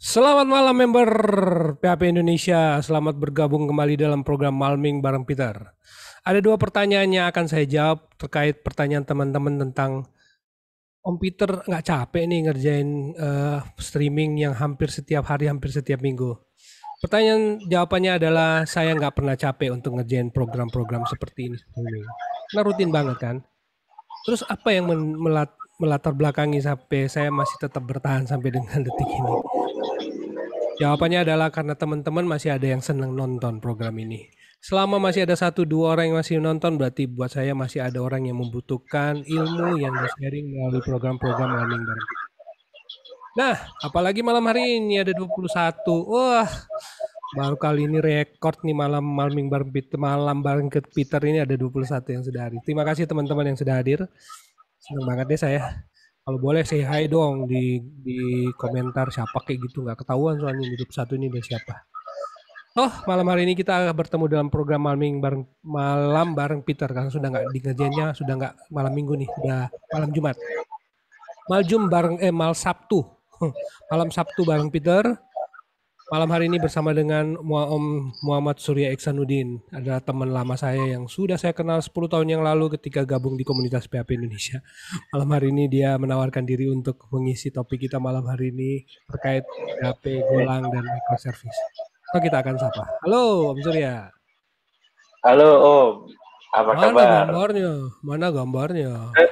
Selamat malam member PHP Indonesia, selamat bergabung kembali dalam program Malming bareng Peter. Ada dua pertanyaan yang akan saya jawab terkait pertanyaan teman-teman tentang Om Peter nggak capek nih ngerjain uh, streaming yang hampir setiap hari, hampir setiap minggu. Pertanyaan jawabannya adalah saya nggak pernah capek untuk ngerjain program-program seperti ini. Nah rutin banget kan. Terus apa yang melat melatar belakangi sampai saya masih tetap bertahan sampai dengan detik ini? Jawabannya adalah karena teman-teman masih ada yang senang nonton program ini. Selama masih ada satu dua orang yang masih nonton, berarti buat saya masih ada orang yang membutuhkan ilmu yang di-sharing melalui program-program learning bareng Nah, apalagi malam hari ini ada 21. Wah, baru kali ini rekor nih malam malam bareng malam bareng Peter ini ada 21 yang sudah hadir. Terima kasih teman-teman yang sudah hadir seneng banget deh saya kalau boleh say hi dong di di komentar siapa kayak gitu nggak ketahuan soalnya hidup satu ini dari siapa oh malam hari ini kita bertemu dalam program malam bareng malam bareng Peter karena sudah nggak dikerjainnya sudah nggak malam minggu nih udah malam Jumat malam bareng eh mal Sabtu malam Sabtu bareng Peter Malam hari ini bersama dengan Om Muhammad Surya Iksanuddin adalah teman lama saya yang sudah saya kenal 10 tahun yang lalu ketika gabung di komunitas PHP Indonesia. Malam hari ini dia menawarkan diri untuk mengisi topik kita malam hari ini terkait PHP, Golang, dan microservice. So kita akan sapa. Halo Om Surya. Halo Om. Apa mana kabar? gambarnya? Mana gambarnya? Eh,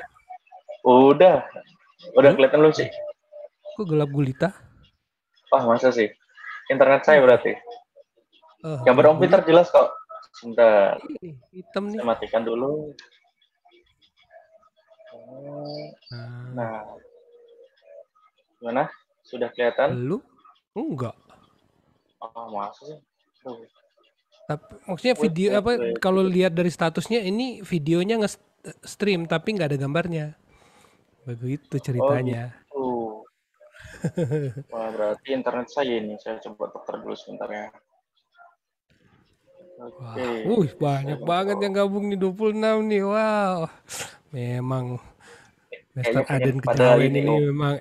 udah. Udah hmm? kelihatan lu sih? Kok gelap gulita? Wah masa sih? internet saya berarti. Uh, Gambar Om komputer iya. jelas kok. Sebentar. Hitam nih. Saya matikan dulu. Nah. nah. Gimana? Sudah kelihatan? Lu? Enggak. Oh, maksudnya. Tapi maksudnya video apa kalau lihat dari statusnya ini videonya nge-stream tapi nggak ada gambarnya. Begitu oh, ceritanya. Oh, gitu. Wah, berarti internet saya ini. Saya coba putar dulu sebentar ya. Okay. Wah, wih, banyak saya banget yang gabung nih 26 nih. Wow. Memang Mr. Aden kita ini, ini memang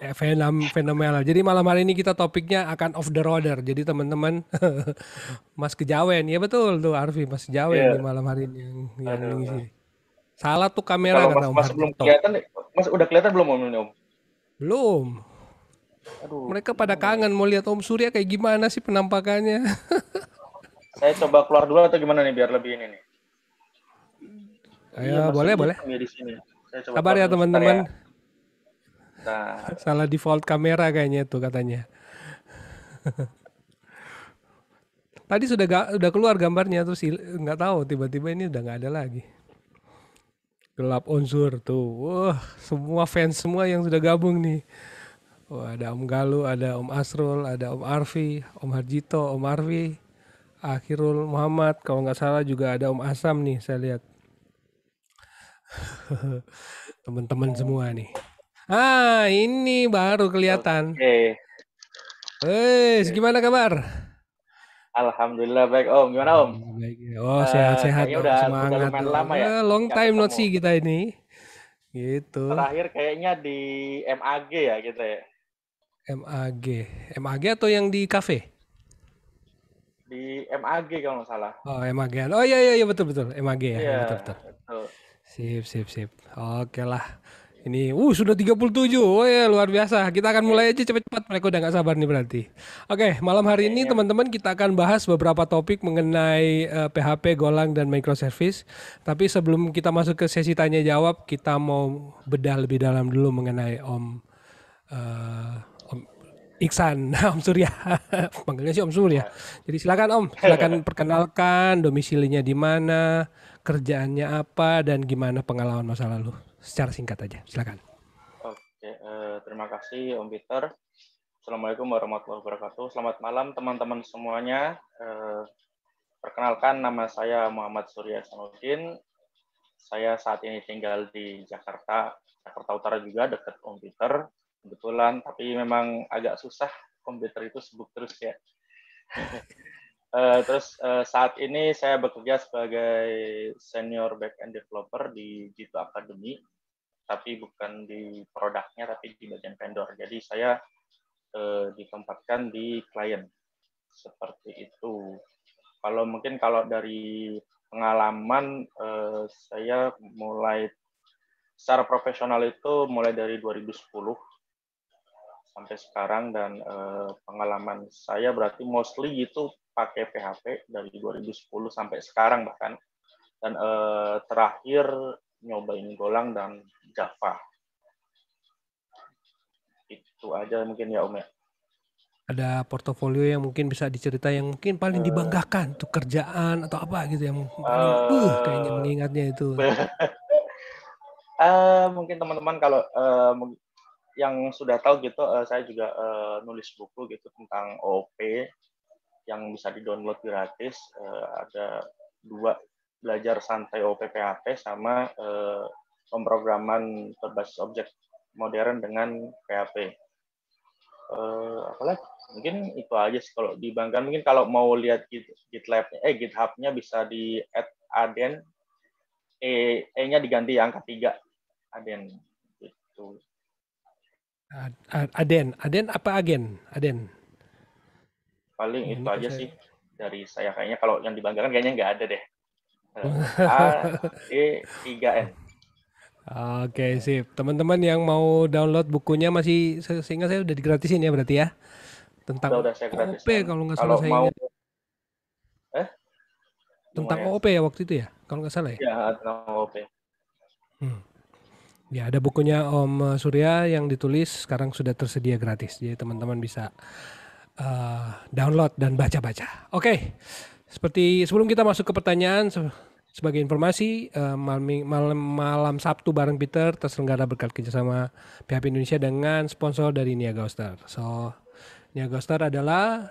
fenomenal. Jadi malam hari ini kita topiknya akan off the roader. Jadi teman-teman Mas Kejawen, ya betul tuh Arfi Mas Kejawen yeah. di malam hari ini yang, yang Aduh. Salah tuh kamera Kalau kata Mas, mas belum kelihatan, Mas udah kelihatan belum Om? Belum. Aduh. Mereka pada ya? kangen mau lihat Om Surya kayak gimana sih penampakannya. Saya coba keluar dulu atau gimana nih biar lebih ini nih. Ayo, ya, boleh, boleh. Di sini. Saya coba Sabar ya teman-teman. Ya. Nah. Salah default kamera kayaknya tuh katanya. Tadi sudah ga, udah keluar gambarnya terus nggak tahu tiba-tiba ini udah nggak ada lagi. Gelap unsur tuh. Wah, semua fans semua yang sudah gabung nih. Oh, ada Om Galu, ada Om Asrul, ada Om Arfi, Om Harjito, Om Arfi, Akhirul Muhammad, kalau nggak salah juga ada Om Asam nih saya lihat. Teman-teman semua nih. Ah, ini baru kelihatan. Oke. Okay. gimana kabar? Alhamdulillah baik Om. Gimana Om? Baik. Ya. Oh, eh, sehat-sehat. Uh, semangat. Udah lama ya. Eh, long time not see kita ini. Gitu. Terakhir kayaknya di MAG ya gitu ya. MAG. MAG atau yang di kafe? Di MAG kalau nggak salah. Oh, MAG. Oh iya iya iya betul betul. MAG ya. Iya, betul, betul. betul. Sip sip sip. Oke lah. Ini uh sudah 37. Oh ya luar biasa. Kita akan iya. mulai aja cepat-cepat. Mereka udah nggak sabar nih berarti. Oke, malam hari iya, ini iya. teman-teman kita akan bahas beberapa topik mengenai uh, eh, PHP, Golang dan microservice. Tapi sebelum kita masuk ke sesi tanya jawab, kita mau bedah lebih dalam dulu mengenai Om uh, Iksan, Om Surya. Panggilnya sih Om Surya. Jadi silakan Om, silakan perkenalkan domisilinya di mana, kerjaannya apa dan gimana pengalaman masa lalu. Secara singkat aja, silakan. Oke, eh, terima kasih Om Peter. Assalamualaikum warahmatullahi wabarakatuh. Selamat malam teman-teman semuanya. Eh, perkenalkan nama saya Muhammad Surya Sanudin. Saya saat ini tinggal di Jakarta, Jakarta Utara juga dekat Om Peter kebetulan tapi memang agak susah komputer itu sibuk terus ya eh, terus eh, saat ini saya bekerja sebagai senior back end developer di g Academy tapi bukan di produknya tapi di bagian vendor jadi saya eh, ditempatkan di klien seperti itu kalau mungkin kalau dari pengalaman saya mulai secara profesional itu mulai dari 2010 sampai sekarang dan eh, pengalaman saya berarti mostly itu pakai PHP dari 2010 sampai sekarang bahkan dan eh, terakhir nyobain Golang dan Java itu aja mungkin ya Om ya ada portofolio yang mungkin bisa dicerita yang mungkin paling eh. dibanggakan tuh kerjaan atau apa gitu yang eh. paling uh, uh, kayaknya mengingatnya itu. uh, mungkin teman-teman kalau uh, yang sudah tahu gitu uh, saya juga uh, nulis buku gitu tentang OP yang bisa di-download gratis uh, ada dua belajar santai OP PHP sama uh, pemrograman berbasis objek modern dengan PHP. Uh, apalagi mungkin itu aja sih kalau di mungkin kalau mau lihat gitlab eh GitHub-nya bisa di add aden e e-nya diganti yang ketiga aden gitu. Aden, Aden apa Agen? Aden. Paling itu aja saya... sih dari saya kayaknya kalau yang dibanggakan kayaknya nggak ada deh. Oh. A E 3 N. Oke, sip. Teman-teman yang mau download bukunya masih sehingga saya udah digratisin ya berarti ya. Tentang udah, udah saya OOP kalau nggak salah saya. Mau... Eh? Tentang Gimana ya? OOP ya waktu itu ya, kalau nggak salah ya. Ya, tentang OOP. Hmm. Ya, ada bukunya Om eh, Surya yang ditulis sekarang sudah tersedia gratis. Jadi teman-teman bisa uh, download dan baca-baca. Oke. Okay. Seperti sebelum kita masuk ke pertanyaan sebagai informasi eh, malam, malam malam Sabtu bareng Peter terselenggara berkat kerjasama pihak Indonesia dengan sponsor dari Niagara Star. So Niagara Star adalah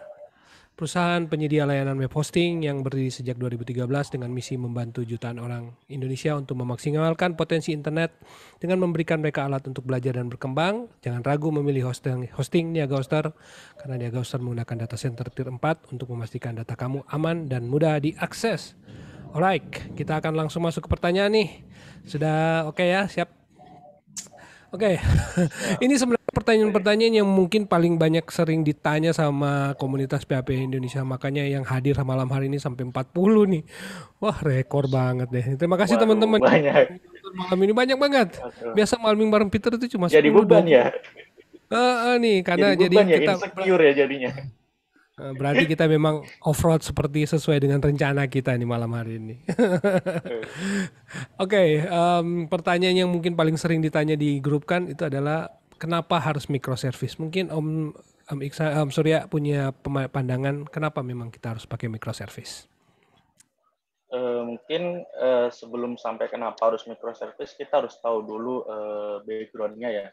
perusahaan penyedia layanan web hosting yang berdiri sejak 2013 dengan misi membantu jutaan orang Indonesia untuk memaksimalkan potensi internet dengan memberikan mereka alat untuk belajar dan berkembang. Jangan ragu memilih hosting, hosting Niaga Hoster karena Niaga Hoster menggunakan data center tier 4 untuk memastikan data kamu aman dan mudah diakses. Alright, kita akan langsung masuk ke pertanyaan nih. Sudah oke okay ya, siap Oke, okay. ini sebenarnya pertanyaan-pertanyaan yang mungkin paling banyak sering ditanya sama komunitas PHP Indonesia. Makanya yang hadir malam hari ini sampai 40 nih. Wah, rekor banget deh. Terima kasih teman-teman. Malam ini banyak banget. Biasa malam bareng Peter itu cuma Jadi 10, beban ya. Uh, uh, nih karena jadi, jadi ya, kita insecure ya jadinya. Eh, berarti kita memang off-road seperti sesuai dengan rencana kita nih malam hari ini. Oke, okay, um, pertanyaan yang mungkin paling sering ditanya di grup kan itu adalah kenapa harus microservice? Mungkin Om Om, Iksa, Om Surya punya pandangan kenapa memang kita harus pakai microservice? Uh, mungkin uh, sebelum sampai kenapa harus microservice, kita harus tahu dulu uh, backgroundnya ya.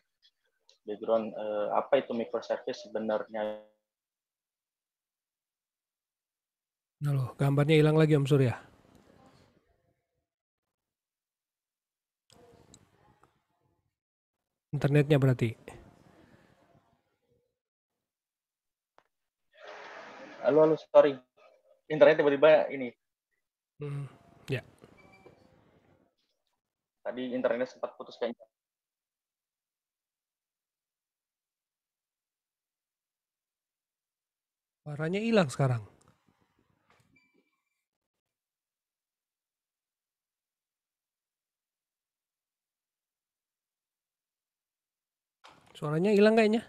Background uh, apa itu microservice sebenarnya Nah, loh, gambarnya hilang lagi Om Surya. Internetnya berarti. Halo, halo, sorry. Internet tiba-tiba ini. Hmm, ya. Tadi internetnya sempat putus kayaknya. Suaranya hilang sekarang. Suaranya hilang kayaknya.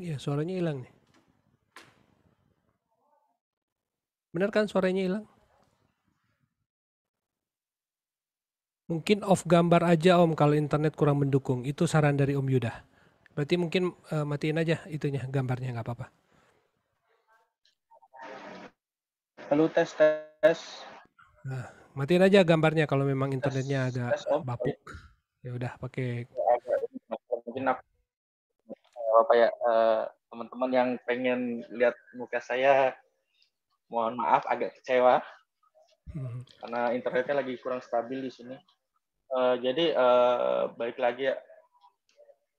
Iya, suaranya hilang nih. Benar kan suaranya hilang? Mungkin off gambar aja Om kalau internet kurang mendukung. Itu saran dari Om Yuda. Berarti mungkin uh, matiin aja itunya gambarnya nggak apa-apa. Halo tes tes. Nah, matiin aja gambarnya kalau memang internetnya agak bapuk. Ya udah pakai ya, mungkin eh, apa ya eh, teman-teman yang pengen lihat muka saya mohon maaf agak kecewa hmm. karena internetnya lagi kurang stabil di sini. Eh, jadi uh, baik lagi ya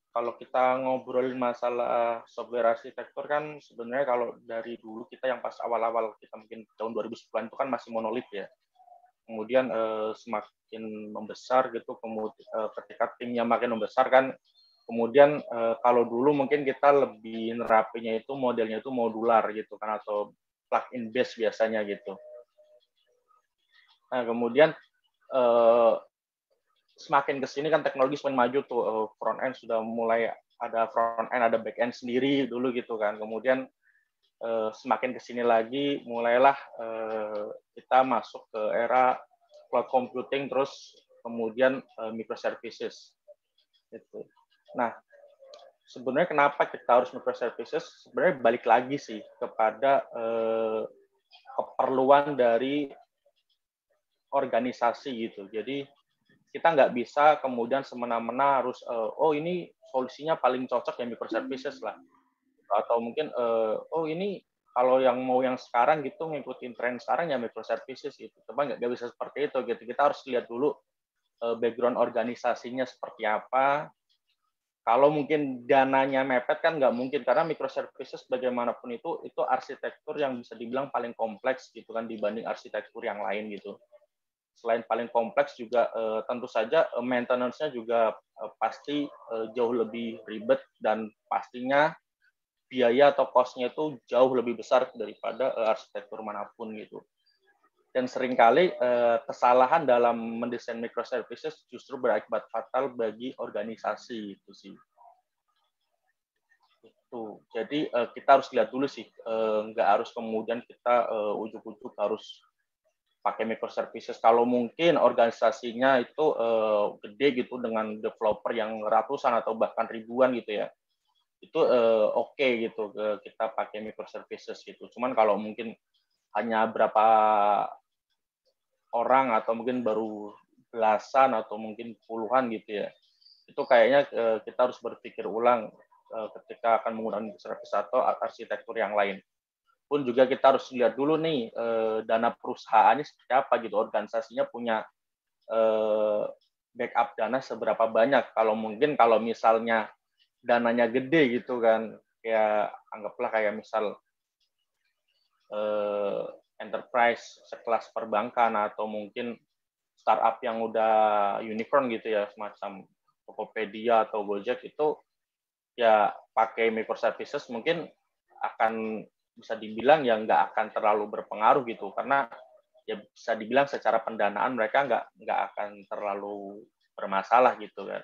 kalau kita ngobrolin masalah software arsitektur kan sebenarnya kalau dari dulu kita yang pas awal-awal kita mungkin tahun 2010 itu kan masih monolit ya kemudian eh, semakin membesar gitu kemudian eh, ketika timnya makin membesar kan kemudian eh, kalau dulu mungkin kita lebih nerapinya itu modelnya itu modular gitu kan atau plug in base biasanya gitu nah kemudian eh, semakin kesini kan teknologi semakin maju tuh front end sudah mulai ada front end ada back end sendiri dulu gitu kan kemudian uh, semakin kesini lagi mulailah uh, kita masuk ke era cloud computing terus kemudian uh, microservices itu nah sebenarnya kenapa kita harus microservices sebenarnya balik lagi sih kepada uh, keperluan dari organisasi gitu jadi kita nggak bisa kemudian semena-mena harus uh, oh ini solusinya paling cocok yang microservices lah atau mungkin uh, oh ini kalau yang mau yang sekarang gitu ngikutin tren sekarang ya microservices gitu. Cuma nggak bisa seperti itu gitu. Kita harus lihat dulu uh, background organisasinya seperti apa. Kalau mungkin dananya mepet kan nggak mungkin karena microservices bagaimanapun itu itu arsitektur yang bisa dibilang paling kompleks gitu kan dibanding arsitektur yang lain gitu. Selain paling kompleks juga uh, tentu saja maintenance-nya juga uh, pasti uh, jauh lebih ribet dan pastinya biaya atau cost-nya itu jauh lebih besar daripada uh, arsitektur manapun gitu. Dan seringkali uh, kesalahan dalam mendesain microservices justru berakibat fatal bagi organisasi itu sih. Itu. Jadi uh, kita harus lihat dulu sih, uh, nggak harus kemudian kita uh, ujuk-ujuk harus pakai microservices. Kalau mungkin organisasinya itu uh, gede gitu dengan developer yang ratusan atau bahkan ribuan gitu ya itu uh, oke okay, gitu ke kita pakai microservices gitu. Cuman kalau mungkin hanya berapa orang atau mungkin baru belasan atau mungkin puluhan gitu ya. Itu kayaknya uh, kita harus berpikir ulang uh, ketika akan menggunakan microservices atau arsitektur yang lain. Pun juga kita harus lihat dulu nih uh, dana perusahaannya seperti apa gitu, organisasinya punya uh, backup dana seberapa banyak. Kalau mungkin kalau misalnya dananya gede gitu kan ya anggaplah kayak misal eh, enterprise sekelas perbankan atau mungkin startup yang udah unicorn gitu ya semacam Tokopedia atau Gojek itu ya pakai microservices mungkin akan bisa dibilang ya nggak akan terlalu berpengaruh gitu karena ya bisa dibilang secara pendanaan mereka nggak nggak akan terlalu bermasalah gitu kan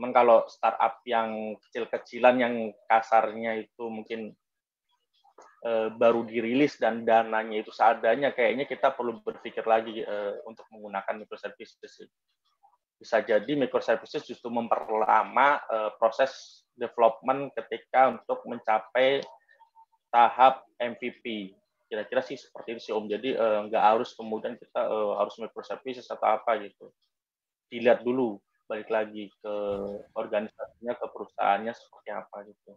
Cuman kalau startup yang kecil-kecilan yang kasarnya itu mungkin uh, baru dirilis dan dananya itu seadanya, kayaknya kita perlu berpikir lagi uh, untuk menggunakan microservices. Bisa jadi microservices justru memperlama uh, proses development ketika untuk mencapai tahap MVP. Kira-kira sih seperti itu sih Om. Jadi nggak harus kemudian kita harus microservices atau apa gitu. Dilihat dulu balik lagi ke organisasinya, ke perusahaannya seperti apa gitu.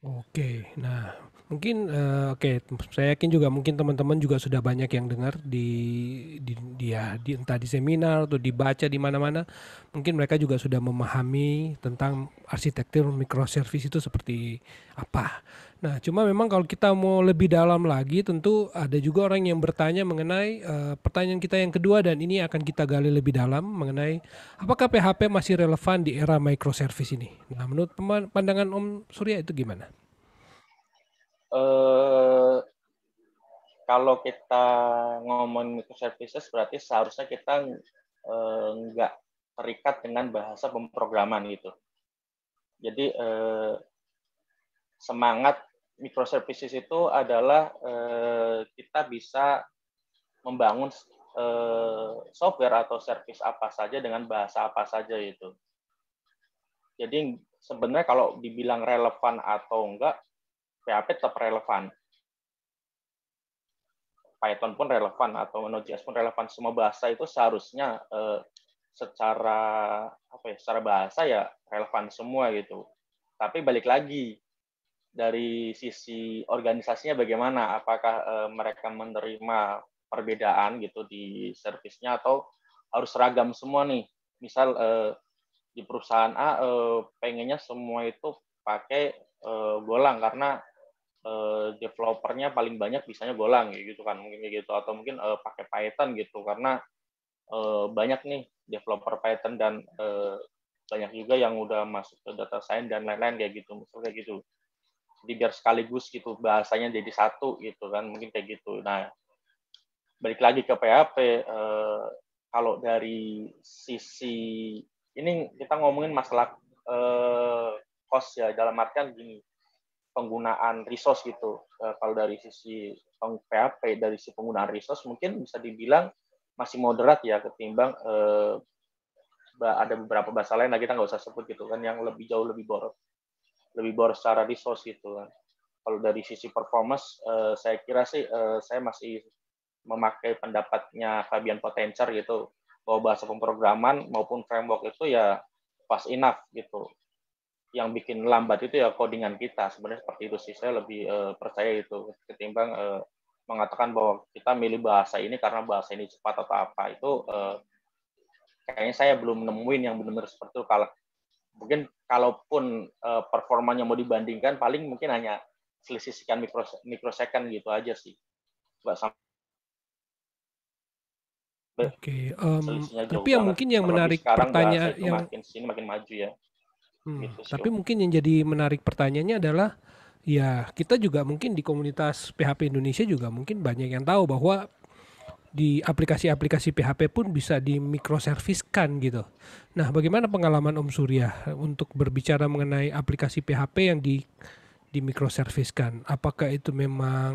Oke, nah mungkin uh, oke, okay, saya yakin juga mungkin teman-teman juga sudah banyak yang dengar di di dia ya, di, entah di seminar atau dibaca di mana-mana, mungkin mereka juga sudah memahami tentang arsitektur microservice itu seperti apa. Nah, cuma memang kalau kita mau lebih dalam lagi, tentu ada juga orang yang bertanya mengenai uh, pertanyaan kita yang kedua dan ini akan kita gali lebih dalam mengenai apakah PHP masih relevan di era microservice ini. Nah, menurut pandangan Om Surya itu gimana? Uh, kalau kita ngomong microservices berarti seharusnya kita uh, nggak terikat dengan bahasa pemrograman gitu. Jadi uh, semangat microservices itu adalah eh, kita bisa membangun eh, software atau service apa saja dengan bahasa apa saja itu. Jadi sebenarnya kalau dibilang relevan atau enggak, PHP tetap relevan. Python pun relevan atau Node.js pun relevan. Semua bahasa itu seharusnya eh, secara apa ya, secara bahasa ya relevan semua gitu. Tapi balik lagi dari sisi organisasinya bagaimana? Apakah uh, mereka menerima perbedaan gitu di servisnya atau harus seragam semua nih? Misal uh, di perusahaan A uh, pengennya semua itu pakai uh, golang karena uh, developernya paling banyak bisanya golang gitu kan mungkin gitu atau mungkin uh, pakai Python gitu karena uh, banyak nih developer Python dan uh, banyak juga yang udah masuk ke data science dan lain-lain kayak gitu misalnya kayak gitu jadi biar sekaligus gitu bahasanya jadi satu gitu kan mungkin kayak gitu nah balik lagi ke PHP eh, kalau dari sisi ini kita ngomongin masalah eh, cost ya dalam artian gini penggunaan resource gitu eh, kalau dari sisi PHP dari sisi penggunaan resource mungkin bisa dibilang masih moderat ya ketimbang eh, ada beberapa bahasa lain lagi kita nggak usah sebut gitu kan yang lebih jauh lebih boros lebih boros secara resource gitu kan. Kalau dari sisi performance, uh, saya kira sih uh, saya masih memakai pendapatnya Fabian Potencer gitu bahwa bahasa pemrograman maupun framework itu ya pas enough gitu. Yang bikin lambat itu ya codingan kita sebenarnya seperti itu sih saya lebih uh, percaya itu ketimbang uh, mengatakan bahwa kita milih bahasa ini karena bahasa ini cepat atau apa itu uh, kayaknya saya belum nemuin yang benar-benar seperti itu kalau mungkin kalaupun uh, performanya mau dibandingkan paling mungkin hanya selisih sekian mikro mikrosecond gitu aja sih. Coba sampai. Oke, okay, um, tapi yang mungkin yang menarik pertanyaan yang makin sini makin maju ya. Hmm, gitu sih. tapi mungkin yang jadi menarik pertanyaannya adalah ya kita juga mungkin di komunitas PHP Indonesia juga mungkin banyak yang tahu bahwa di aplikasi-aplikasi PHP pun bisa dimikroserviskan gitu. Nah, bagaimana pengalaman Om Surya untuk berbicara mengenai aplikasi PHP yang di dimikroserviskan? Apakah itu memang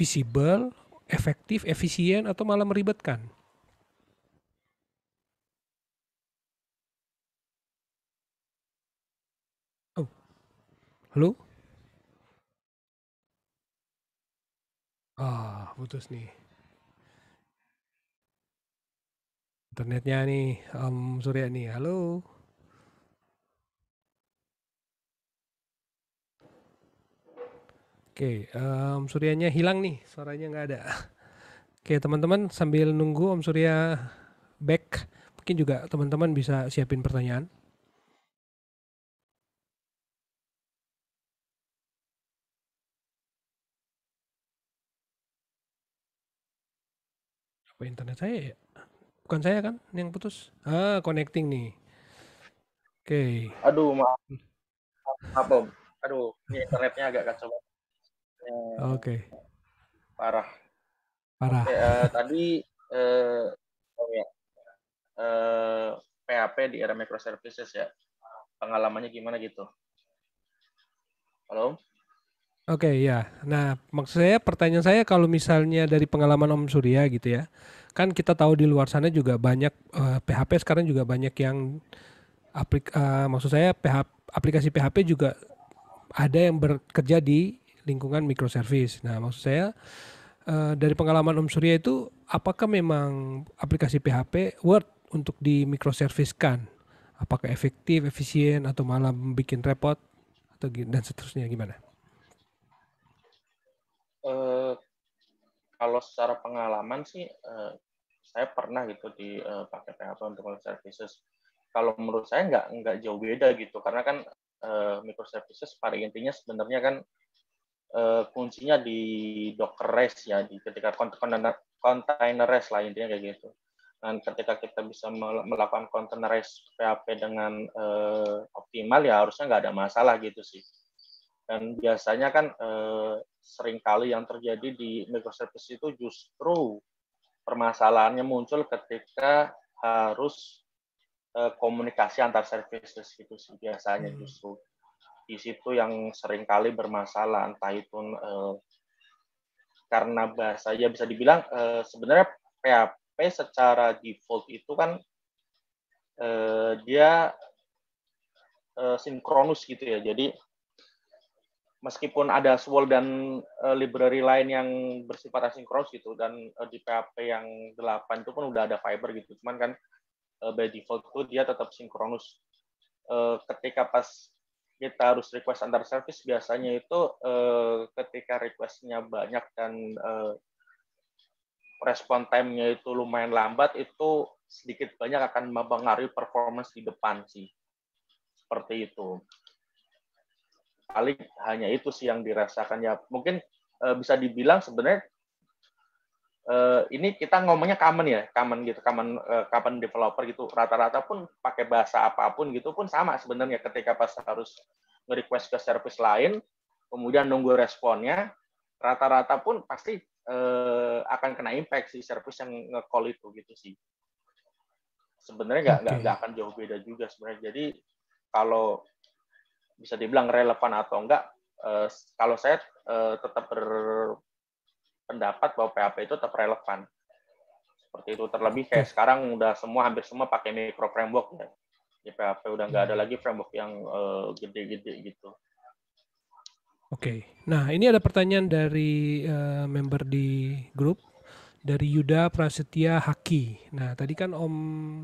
visible, efektif, efisien atau malah meribetkan? Oh. Halo? Ah, putus nih. internetnya nih Om Surya nih halo Oke, Om Suryanya hilang nih, suaranya nggak ada. Oke, teman-teman sambil nunggu Om Surya back, mungkin juga teman-teman bisa siapin pertanyaan. Apa internet saya ya? Bukan saya kan yang putus? Ah, connecting nih. Oke. Okay. Aduh, maaf. Maaf, Om. Aduh, ini internetnya agak kacau. Eh, Oke. Okay. Parah. Parah. Okay, uh, eh, tadi uh, oh ya. Uh, PHP di era microservices ya. Pengalamannya gimana gitu? Halo? Oke, okay, ya. Nah, maksud saya pertanyaan saya kalau misalnya dari pengalaman Om Surya gitu ya kan kita tahu di luar sana juga banyak uh, eh, PHP sekarang juga banyak yang aplik uh, maksud saya PHP, aplikasi PHP juga ada yang bekerja di lingkungan microservice. Nah, maksud saya uh, dari pengalaman Om Surya itu apakah memang aplikasi PHP worth untuk di microservice-kan? Apakah efektif, efisien atau malah bikin repot atau dan seterusnya gimana? Uh, kalau secara pengalaman sih uh, saya pernah gitu di uh, pakai PHP untuk microservices. Kalau menurut saya nggak nggak jauh beda gitu karena kan uh, microservices pada intinya sebenarnya kan uh, kuncinya di Dockerize ya di ketika container containerize lah intinya kayak gitu. Dan ketika kita bisa melakukan containerize PHP dengan uh, optimal ya harusnya nggak ada masalah gitu sih. Dan biasanya kan eh, kali yang terjadi di microservice itu justru permasalahannya muncul ketika harus e, komunikasi antar services itu sih biasanya hmm. justru di situ yang sering kali bermasalah entah itu e, karena bahasa ya bisa dibilang e, sebenarnya PHP secara default itu kan dia sinkronus gitu ya jadi meskipun ada SWOL dan uh, library lain yang bersifat asinkronus gitu dan uh, di PHP yang 8 itu pun udah ada fiber gitu cuman kan uh, by default itu dia tetap sinkronus uh, ketika pas kita harus request antar service biasanya itu uh, ketika requestnya banyak dan uh, respon time-nya itu lumayan lambat itu sedikit banyak akan mempengaruhi performance di depan sih seperti itu paling hanya itu sih yang dirasakan ya mungkin uh, bisa dibilang sebenarnya uh, ini kita ngomongnya common ya, common gitu, common uh, common developer gitu. Rata-rata pun pakai bahasa apapun gitu pun sama sebenarnya ketika pas harus nge-request ke service lain, kemudian nunggu responnya, rata-rata pun pasti uh, akan kena impact si service yang nge-call itu gitu sih. Sebenarnya nggak okay. nggak akan jauh beda juga sebenarnya. Jadi kalau bisa dibilang relevan atau enggak, eh, kalau saya eh, tetap berpendapat bahwa PHP itu tetap relevan. Seperti itu terlebih kayak hmm. sekarang udah semua hampir semua pakai micro framework ya. Di PHP udah nggak ada hmm. lagi framework yang eh, gede-gede gitu. Oke, okay. nah ini ada pertanyaan dari uh, member di grup dari Yuda Prasetya Haki. Nah, tadi kan Om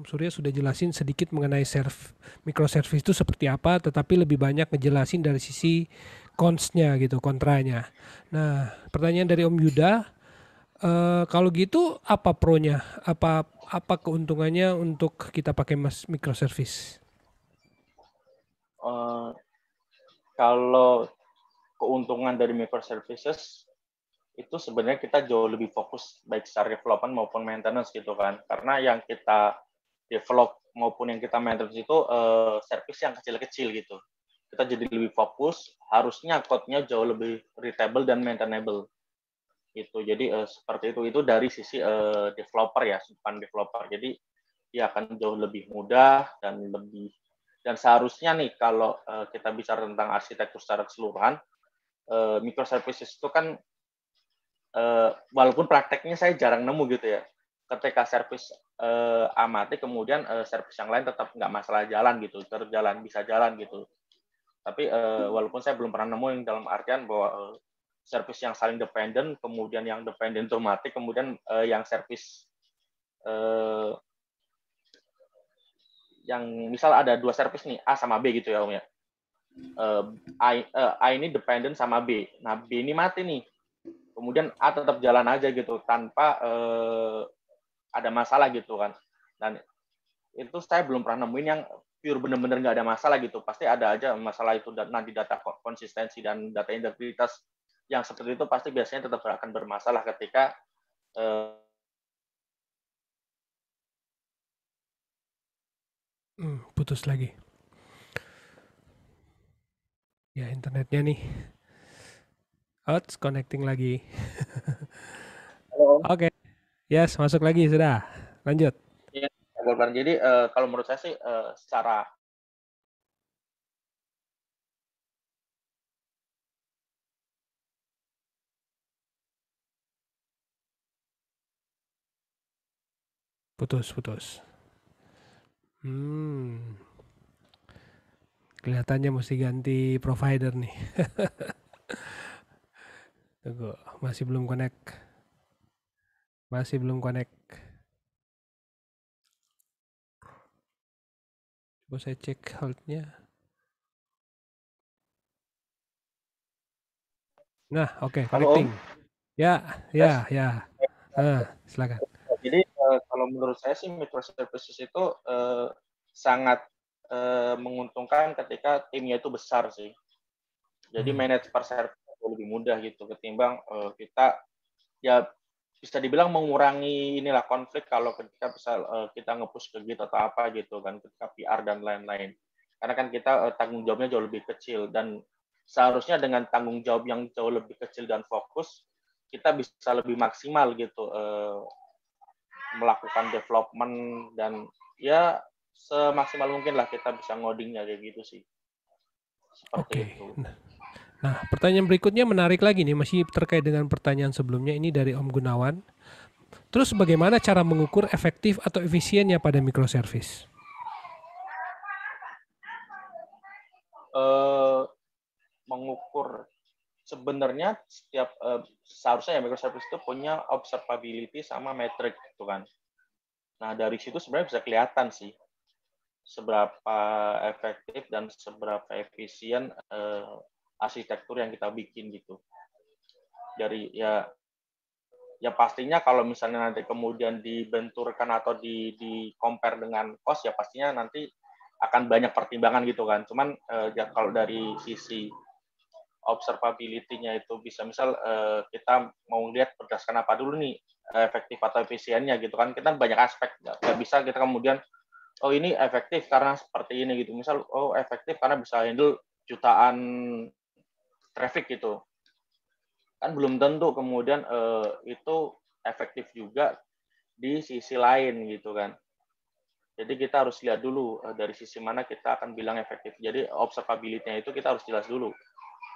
Surya sudah jelasin sedikit mengenai serv microservice itu seperti apa, tetapi lebih banyak ngejelasin dari sisi consnya gitu, kontranya. Nah, pertanyaan dari Om Yuda, uh, kalau gitu apa pronya? Apa apa keuntungannya untuk kita pakai mas microservice? Uh, kalau keuntungan dari microservices itu sebenarnya kita jauh lebih fokus baik secara development maupun maintenance gitu kan karena yang kita develop maupun yang kita maintenance itu uh, service yang kecil-kecil gitu kita jadi lebih fokus harusnya code-nya jauh lebih readable dan maintainable itu jadi uh, seperti itu itu dari sisi uh, developer ya bukan developer jadi dia akan jauh lebih mudah dan lebih dan seharusnya nih kalau uh, kita bicara tentang arsitektur secara keseluruhan uh, microservices itu kan uh, walaupun prakteknya saya jarang nemu gitu ya ketika servis uh, amati kemudian uh, servis yang lain tetap nggak masalah jalan gitu terjalan bisa jalan gitu tapi uh, walaupun saya belum pernah nemu yang dalam artian bahwa uh, servis yang saling dependen kemudian yang dependen itu mati kemudian uh, yang servis uh, yang misal ada dua servis nih A sama B gitu ya Om ya uh, A, uh, A ini dependen sama B nah B ini mati nih kemudian A ah, tetap jalan aja gitu tanpa eh, ada masalah gitu kan dan itu saya belum pernah nemuin yang pure bener-bener nggak ada masalah gitu pasti ada aja masalah itu dan nanti data konsistensi dan data integritas yang seperti itu pasti biasanya tetap akan bermasalah ketika eh, hmm, putus lagi ya internetnya nih Oh, connecting lagi. Halo. Oke. Okay. Yes, masuk lagi sudah. Lanjut. Ya, jadi uh, kalau menurut saya sih uh, secara putus putus. Hmm. Kelihatannya mesti ganti provider nih. Tunggu, masih belum connect. Masih belum connect. Coba saya cek holdnya. Nah, oke, okay, connecting. Om. Ya, ya, ya. Ah, silakan. Jadi eh, kalau menurut saya sih microservices itu uh, sangat uh, menguntungkan ketika timnya itu besar sih. Jadi hmm. manage per service Jauh lebih mudah gitu ketimbang uh, kita ya bisa dibilang mengurangi inilah konflik kalau ketika bisa uh, kita ngepush ke gitu atau apa gitu kan ketika PR dan lain-lain karena kan kita uh, tanggung jawabnya jauh lebih kecil dan seharusnya dengan tanggung jawab yang jauh lebih kecil dan fokus kita bisa lebih maksimal gitu uh, melakukan development dan ya semaksimal mungkin lah kita bisa ngodingnya kayak gitu sih seperti okay. itu. Nah, Nah, pertanyaan berikutnya menarik lagi nih, masih terkait dengan pertanyaan sebelumnya ini dari Om Gunawan. Terus bagaimana cara mengukur efektif atau efisiennya pada microservice? Uh, mengukur sebenarnya setiap uh, seharusnya ya microservice itu punya observability sama metric gitu kan. Nah, dari situ sebenarnya bisa kelihatan sih seberapa efektif dan seberapa efisien eh, arsitektur yang kita bikin gitu dari ya ya pastinya kalau misalnya nanti kemudian dibenturkan atau di di compare dengan kos ya pastinya nanti akan banyak pertimbangan gitu kan cuman eh, ya kalau dari sisi observability-nya itu bisa misal eh, kita mau lihat berdasarkan apa dulu nih efektif atau efisiennya gitu kan kita banyak aspek ya bisa kita kemudian oh ini efektif karena seperti ini gitu misal oh efektif karena bisa handle jutaan traffic gitu kan belum tentu kemudian uh, itu efektif juga di sisi lain gitu kan jadi kita harus lihat dulu uh, dari sisi mana kita akan bilang efektif jadi observability itu kita harus jelas dulu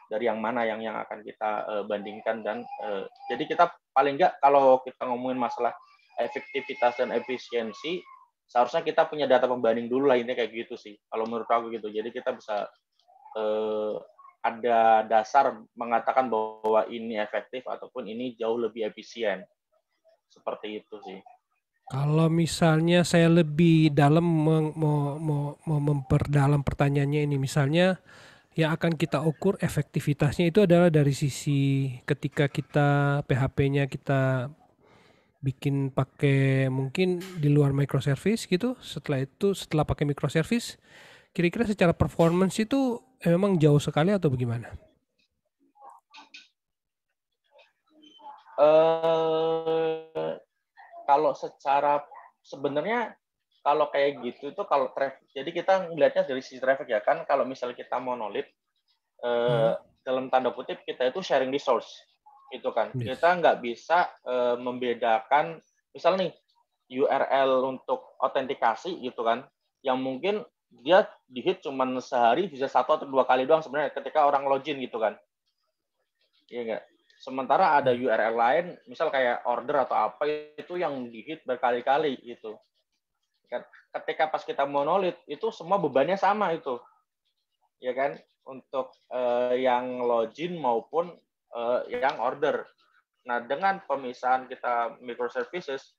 dari yang mana yang yang akan kita uh, bandingkan dan uh, jadi kita paling nggak kalau kita ngomongin masalah efektivitas dan efisiensi seharusnya kita punya data pembanding dulu lah ini kayak gitu sih kalau menurut aku gitu jadi kita bisa ada dasar mengatakan bahwa ini efektif ataupun ini jauh lebih efisien. Seperti itu sih. Kalau misalnya saya lebih dalam mau, mau, memperdalam pertanyaannya ini, misalnya yang akan kita ukur efektivitasnya itu adalah dari sisi ketika kita PHP-nya kita bikin pakai mungkin di luar microservice gitu. Setelah itu setelah pakai microservice, kira-kira secara performance itu Eh, memang jauh sekali atau bagaimana? Uh, kalau secara sebenarnya kalau kayak gitu itu kalau traffic jadi kita melihatnya dari sisi traffic ya kan kalau misalnya kita monolit uh, eh, hmm. dalam tanda kutip kita itu sharing resource itu kan yes. kita nggak bisa uh, membedakan misal nih URL untuk autentikasi gitu kan yang mungkin dia di hit cuman sehari bisa satu atau dua kali doang sebenarnya ketika orang login gitu kan. Iya enggak? Sementara ada URL lain, misal kayak order atau apa itu yang di berkali-kali gitu. Kan, ketika pas kita monolit itu semua bebannya sama itu. Ya kan? Untuk eh, yang login maupun eh, yang order. Nah, dengan pemisahan kita microservices,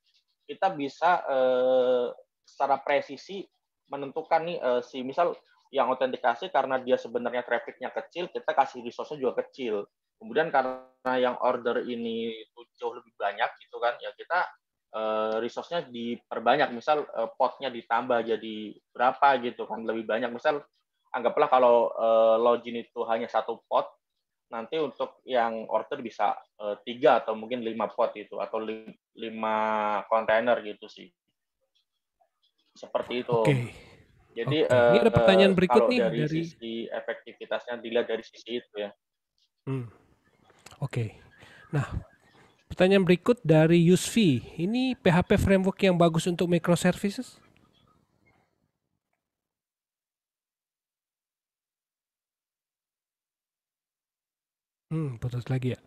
kita bisa eh, secara presisi menentukan nih uh, si misal yang autentikasi karena dia sebenarnya trafficnya kecil, kita kasih resource juga kecil. Kemudian karena yang order ini jauh lebih banyak gitu kan, ya kita uh, resource-nya diperbanyak. Misal uh, potnya ditambah jadi berapa gitu kan, lebih banyak. Misal anggaplah kalau uh, login itu hanya satu pot, nanti untuk yang order bisa tiga atau mungkin lima pot itu atau lima kontainer gitu sih. Seperti itu. Okay. Jadi okay. ini ada eh, pertanyaan berikut nih dari, dari sisi efektivitasnya dilihat dari sisi itu ya. Hmm. Oke. Okay. Nah, pertanyaan berikut dari Yusfi. Ini PHP framework yang bagus untuk microservices? Hmm, putus lagi ya.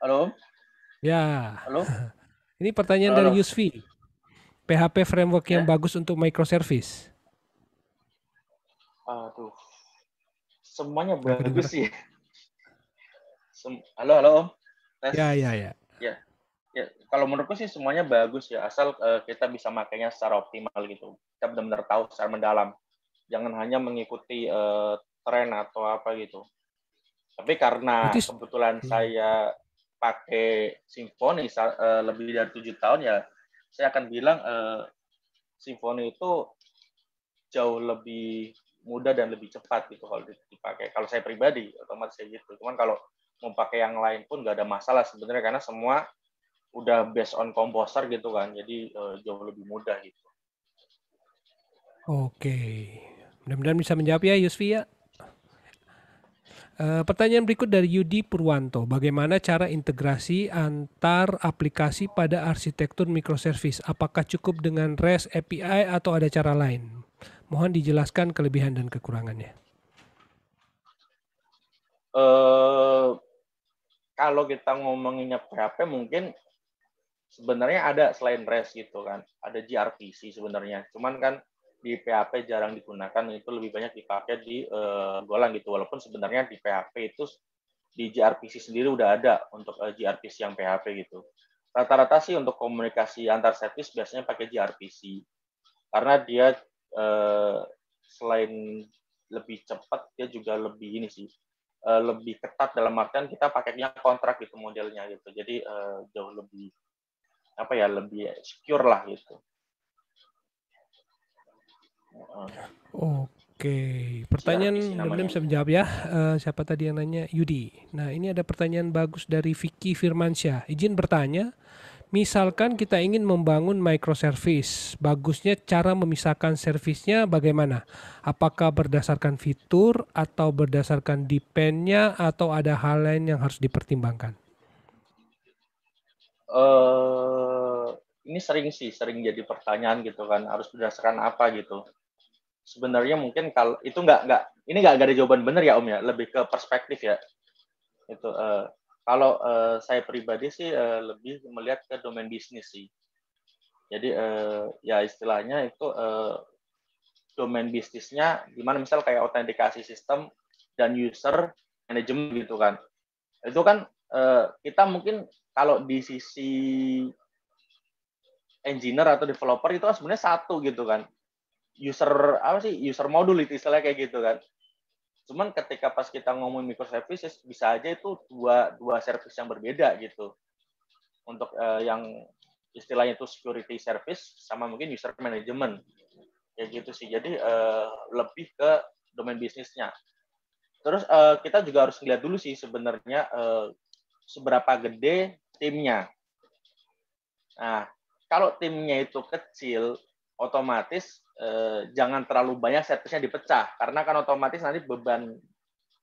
Halo? Ya. Halo? Ini pertanyaan Halo. dari Yusfi. PHP framework yang ya. bagus untuk microservice? Aduh. Semuanya bagus sih. halo, halo Tes. Ya, ya, ya. Ya. Ya, kalau menurutku sih semuanya bagus ya, asal uh, kita bisa makainya secara optimal gitu. Kita benar-benar tahu secara mendalam. Jangan hanya mengikuti uh, tren atau apa gitu. Tapi karena Betis. kebetulan hmm. saya pakai simfoni uh, lebih dari tujuh tahun ya saya akan bilang uh, simfoni itu jauh lebih mudah dan lebih cepat gitu kalau dipakai kalau saya pribadi otomatis saya gitu cuman kalau mau pakai yang lain pun nggak ada masalah sebenarnya karena semua udah based on komposer gitu kan jadi uh, jauh lebih mudah gitu oke mudah-mudahan bisa menjawab ya Yusfi ya Eh, pertanyaan berikut dari Yudi Purwanto, bagaimana cara integrasi antar aplikasi pada arsitektur microservice? Apakah cukup dengan REST API atau ada cara lain? Mohon dijelaskan kelebihan dan kekurangannya. Uh, kalau kita ngomonginnya PHP mungkin sebenarnya ada selain REST gitu kan, ada gRPC sebenarnya. Cuman kan di PHP jarang digunakan itu lebih banyak dipakai di uh, Golang gitu walaupun sebenarnya di PHP itu di gRPC sendiri udah ada untuk uh, eh, gRPC yang PHP gitu rata-rata sih untuk komunikasi antar service biasanya pakai gRPC karena dia uh, selain lebih cepat dia juga lebih ini sih uh, lebih ketat dalam artian kita pakainya kontrak gitu modelnya gitu jadi uh, jauh lebih apa ya lebih secure lah gitu Oke, pertanyaan mudah bisa menjawab ya. Uh, siapa tadi yang nanya? Yudi. Nah, ini ada pertanyaan bagus dari Vicky Firmansyah. Izin bertanya, misalkan kita ingin membangun microservice, bagusnya cara memisahkan servicenya bagaimana? Apakah berdasarkan fitur atau berdasarkan dependnya atau ada hal lain yang harus dipertimbangkan? Uh, ini sering sih, sering jadi pertanyaan gitu kan, harus berdasarkan apa gitu sebenarnya mungkin kalau itu nggak nggak ini nggak ada jawaban benar ya om ya lebih ke perspektif ya itu uh, kalau uh, saya pribadi sih uh, lebih melihat ke domain bisnis sih jadi uh, ya istilahnya itu uh, domain bisnisnya gimana misal kayak autentikasi sistem dan user manajemen gitu kan itu kan uh, kita mungkin kalau di sisi engineer atau developer itu kan sebenarnya satu gitu kan user apa sih user modul itu istilahnya kayak gitu kan cuman ketika pas kita ngomong microservices bisa aja itu dua dua service yang berbeda gitu untuk uh, yang istilahnya itu security service sama mungkin user management Ya gitu sih jadi uh, lebih ke domain bisnisnya terus uh, kita juga harus lihat dulu sih sebenarnya seberapa gede timnya nah kalau timnya itu kecil otomatis Eh, jangan terlalu banyak servisnya dipecah karena kan otomatis nanti beban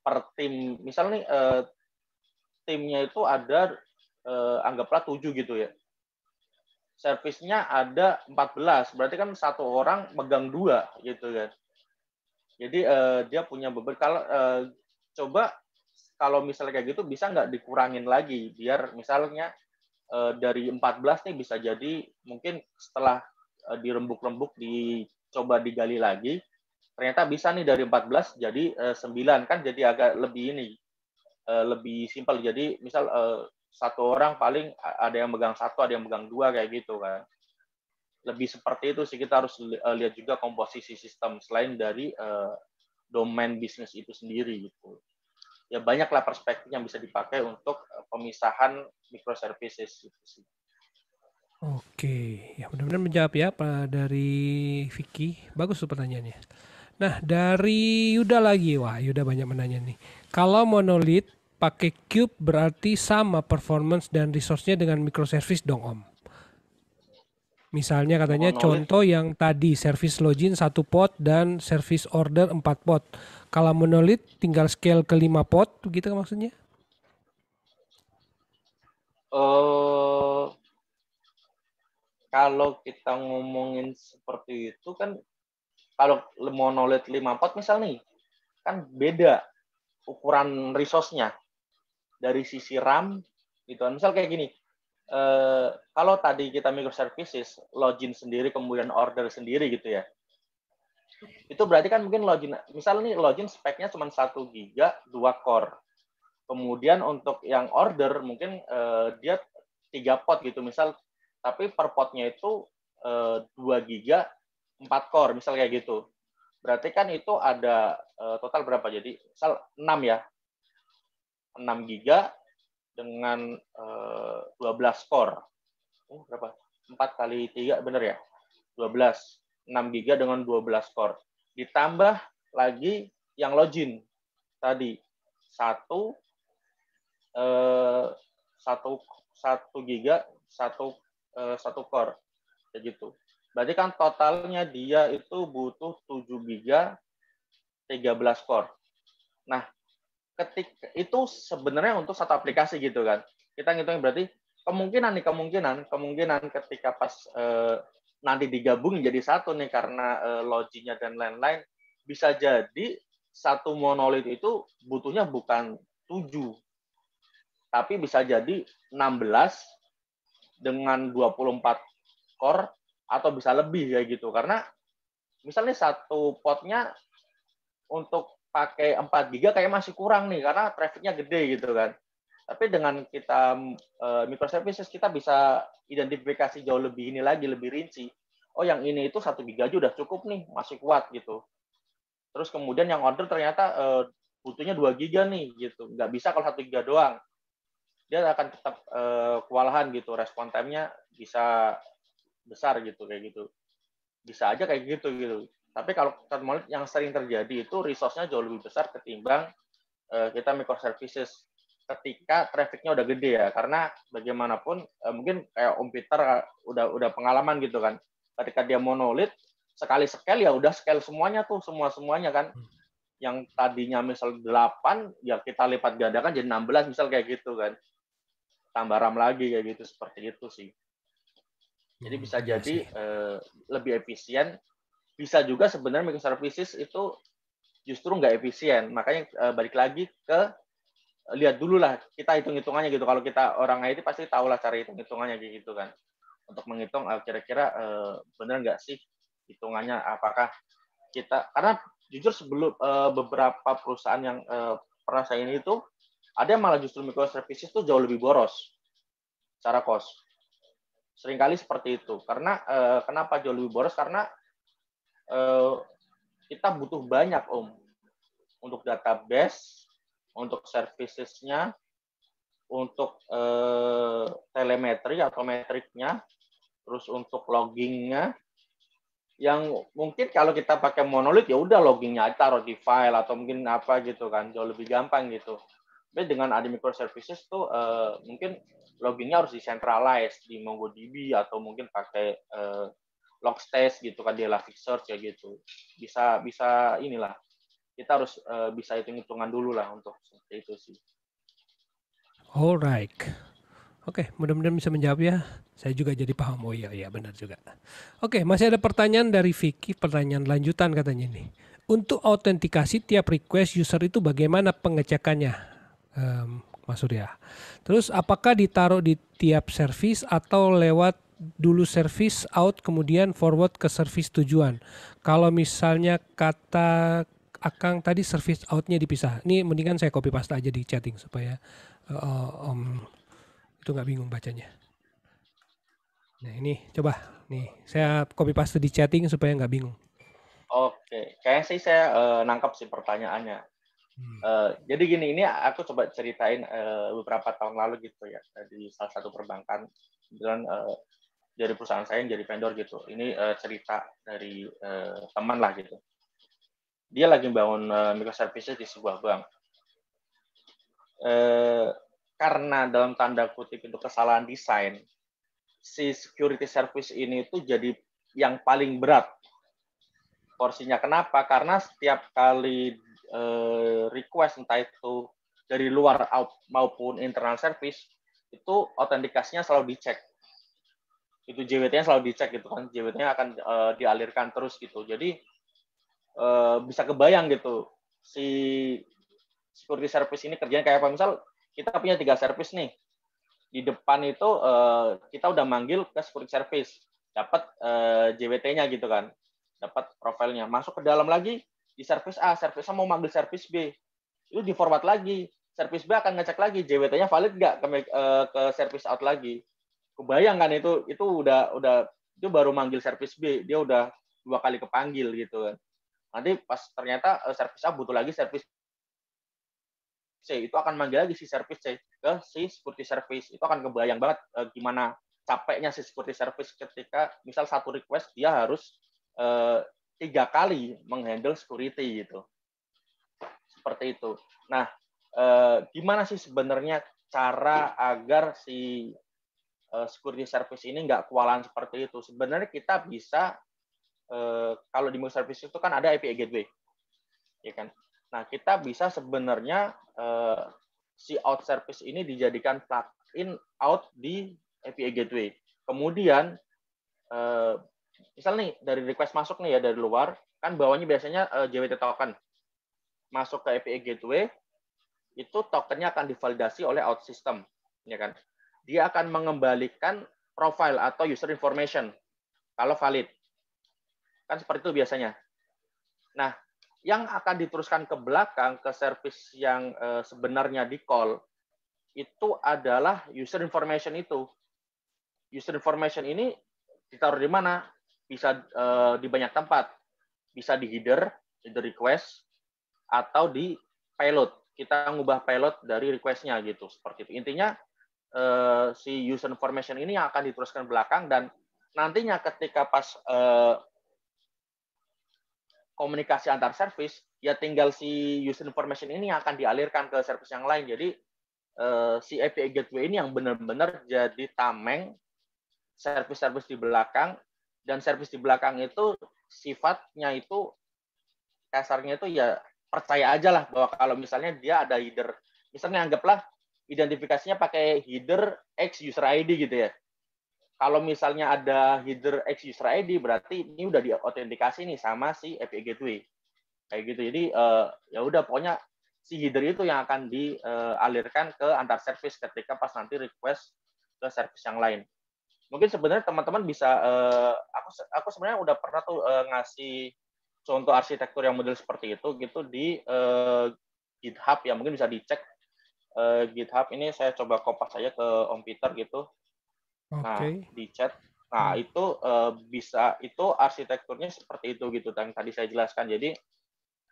per tim misal nih eh, timnya itu ada eh, anggaplah 7 gitu ya servisnya ada 14 berarti kan satu orang megang dua gitu kan jadi eh, dia punya beban kalau eh, coba kalau misalnya kayak gitu bisa nggak dikurangin lagi biar misalnya eh, dari 14 nih bisa jadi mungkin setelah eh, dirembuk-rembuk di coba digali lagi ternyata bisa nih dari 14 jadi uh, eh, 9 kan jadi agak lebih ini eh, lebih simpel jadi misal eh, satu orang paling ada yang megang satu ada yang megang dua kayak gitu kan lebih seperti itu sih kita harus lihat juga komposisi sistem selain dari uh, domain bisnis itu sendiri gitu ya banyaklah perspektif yang bisa dipakai untuk pemisahan microservices gitu sih. Oke, ya benar-benar menjawab ya Pak dari Vicky. Bagus tuh pertanyaannya. Nah, dari Yuda lagi. Wah, Yuda banyak menanya nih. Kalau monolit pakai cube berarti sama performance dan resource-nya dengan microservice dong, Om. Misalnya katanya monolith. contoh yang tadi service login satu pot dan service order 4 pot. Kalau monolit tinggal scale ke 5 pot gitu maksudnya? uh kalau kita ngomongin seperti itu kan kalau monolit 54 misal nih kan beda ukuran resource-nya dari sisi RAM gitu kan misal kayak gini eh, kalau tadi kita microservices login sendiri kemudian order sendiri gitu ya itu berarti kan mungkin login misal nih login speknya cuma 1 giga 2 core kemudian untuk yang order mungkin eh, dia tiga pot gitu misal tapi per potnya itu 2 eh, giga 4 core misal kayak gitu berarti kan itu ada eh, total berapa jadi misal 6 ya 6 giga dengan 12 eh, core oh, berapa 4 kali 3 bener ya 12 6 giga dengan 12 core ditambah lagi yang login tadi satu eh, satu satu giga satu Eh, satu core kayak gitu. Berarti kan totalnya dia itu butuh 7 giga 13 core. Nah, ketik itu sebenarnya untuk satu aplikasi gitu kan. Kita ngitungin berarti kemungkinan nih kemungkinan kemungkinan ketika pas eh, nanti digabung jadi satu nih karena eh, loginya dan lain-lain bisa jadi satu monolit itu butuhnya bukan 7 tapi bisa jadi 16 dengan 24 core atau bisa lebih kayak gitu karena misalnya satu potnya untuk pakai 4 giga kayak masih kurang nih karena trafficnya gede gitu kan tapi dengan kita e, microservices kita bisa identifikasi jauh lebih ini lagi lebih rinci oh yang ini itu satu giga aja udah cukup nih masih kuat gitu terus kemudian yang order ternyata e, butuhnya 2 giga nih gitu nggak bisa kalau satu giga doang dia akan tetap uh, kewalahan gitu respon time-nya bisa besar gitu kayak gitu bisa aja kayak gitu gitu tapi kalau termolit yang sering terjadi itu resource-nya jauh lebih besar ketimbang uh, kita microservices ketika trafficnya udah gede ya karena bagaimanapun eh, mungkin kayak Om Peter eh, udah udah pengalaman gitu kan ketika dia monolit sekali scale ya udah scale semuanya tuh semua semuanya kan hmm. yang tadinya misal 8 ya kita lipat gandakan jadi 16 misal kayak gitu kan tambah RAM lagi kayak gitu seperti itu sih. Jadi hmm, bisa iya jadi eh, lebih efisien, bisa juga sebenarnya microservices itu justru nggak efisien. Makanya eh, balik lagi ke eh, lihat dulu lah kita hitung-hitungannya gitu. Kalau kita orang IT pasti tahu lah cara hitung-hitungannya gitu kan. Untuk menghitung eh, kira-kira eh, benar nggak sih hitungannya apakah kita karena jujur sebelum eh, beberapa perusahaan yang pernah saya ini itu ada yang malah justru microservices itu jauh lebih boros secara cost. Seringkali seperti itu. Karena eh, kenapa jauh lebih boros? Karena eh, kita butuh banyak om untuk database, untuk servicesnya, untuk eh, telemetri atau metriknya, terus untuk loggingnya, yang mungkin kalau kita pakai monolit ya udah loggingnya taruh di file atau mungkin apa gitu kan jauh lebih gampang gitu tapi dengan ada microservices tuh uh, mungkin loggingnya harus decentralized di MongoDB atau mungkin pakai uh, Logstash gitu kan di Elasticsearch ya gitu. Bisa bisa inilah kita harus uh, bisa hitung-hitungan dulu lah untuk seperti itu sih. Alright. Oke, okay, mudah-mudahan bisa menjawab ya. Saya juga jadi paham. Oh iya, iya benar juga. Oke, okay, masih ada pertanyaan dari Vicky, pertanyaan lanjutan katanya ini. Untuk autentikasi tiap request user itu bagaimana pengecekannya? um, Mas Surya. Terus apakah ditaruh di tiap servis atau lewat dulu servis out kemudian forward ke servis tujuan? Kalau misalnya kata Akang tadi service outnya dipisah. Ini mendingan saya copy paste aja di chatting supaya uh, um, itu nggak bingung bacanya. Nah ini coba nih saya copy paste di chatting supaya nggak bingung. Oke, kayaknya sih saya uh, eh, nangkap sih pertanyaannya. Hmm. Eh, jadi gini, ini aku coba ceritain uh, beberapa tahun lalu gitu ya eh, di salah satu perbankan, jadi uh, dari perusahaan saya yang jadi vendor gitu. Ini uh, cerita dari uh, teman lah gitu. Dia lagi bangun uh, microservices di sebuah bank. Uh, karena dalam tanda kutip itu kesalahan desain, si security service ini itu jadi yang paling berat porsinya. Kenapa? Karena setiap kali uh, request entah itu dari luar maupun internal service itu otentikasinya selalu dicek itu JWT-nya selalu dicek gitu kan JWT-nya akan uh, dialirkan terus gitu jadi uh, bisa kebayang gitu si security service ini kerjanya kayak apa misal kita punya tiga service nih di depan itu uh, kita udah manggil ke security service dapat JWT-nya gitu kan dapat profilnya masuk ke dalam lagi di service A, service A mau manggil service B. Itu di format lagi. Service B akan ngecek lagi JWT-nya valid nggak ke, eh, ke service out lagi. Kebayang kan itu itu udah udah itu baru manggil service B, dia udah dua kali kepanggil gitu kan. Nanti pas ternyata eh, service A butuh lagi service C, itu akan manggil lagi si service C ke si security service. Itu akan kebayang banget uh, gimana capeknya si security service ketika misal satu request dia harus uh, tiga kali menghandle security gitu. Seperti itu. Nah, eh, gimana sih sebenarnya cara agar si eh, security service ini nggak kewalahan seperti itu? Sebenarnya kita bisa eh, kalau di service itu kan ada API gateway, ya kan? Nah, kita bisa sebenarnya eh, si out service ini dijadikan plugin out di API gateway. Kemudian eh, misal nih dari request masuk nih ya dari luar kan bawahnya biasanya uh, JWT token masuk ke API gateway itu tokennya akan divalidasi oleh out system ya kan dia akan mengembalikan profile atau user information kalau valid kan seperti itu biasanya nah yang akan diteruskan ke belakang ke service yang uh, sebenarnya di call itu adalah user information itu user information ini ditaruh di mana bisa uh, di banyak tempat. Bisa di header, header request, atau di payload. Kita ngubah payload dari requestnya gitu, seperti itu. Intinya uh, si user information ini yang akan diteruskan belakang dan nantinya ketika pas uh, komunikasi antar service, ya tinggal si user information ini yang akan dialirkan ke service yang lain. Jadi uh, si API gateway ini yang benar-benar jadi tameng service-service di belakang dan servis di belakang itu sifatnya itu kasarnya itu ya percaya aja lah bahwa kalau misalnya dia ada header misalnya anggaplah identifikasinya pakai header X user ID gitu ya kalau misalnya ada header X user ID berarti ini udah diautentikasi nih sama si API gateway kayak gitu jadi uh, ya udah pokoknya si header itu yang akan dialirkan eh, ke antar service ketika pas nanti request ke service yang lain mungkin sebenarnya teman-teman bisa uh, aku aku sebenarnya udah pernah tuh uh, ngasih contoh arsitektur yang model seperti itu gitu di uh, GitHub ya mungkin bisa dicek uh, GitHub ini saya coba kopas saya ke Om Peter gitu nah okay. di chat nah hmm. itu uh, bisa itu arsitekturnya seperti itu gitu yang tadi saya jelaskan jadi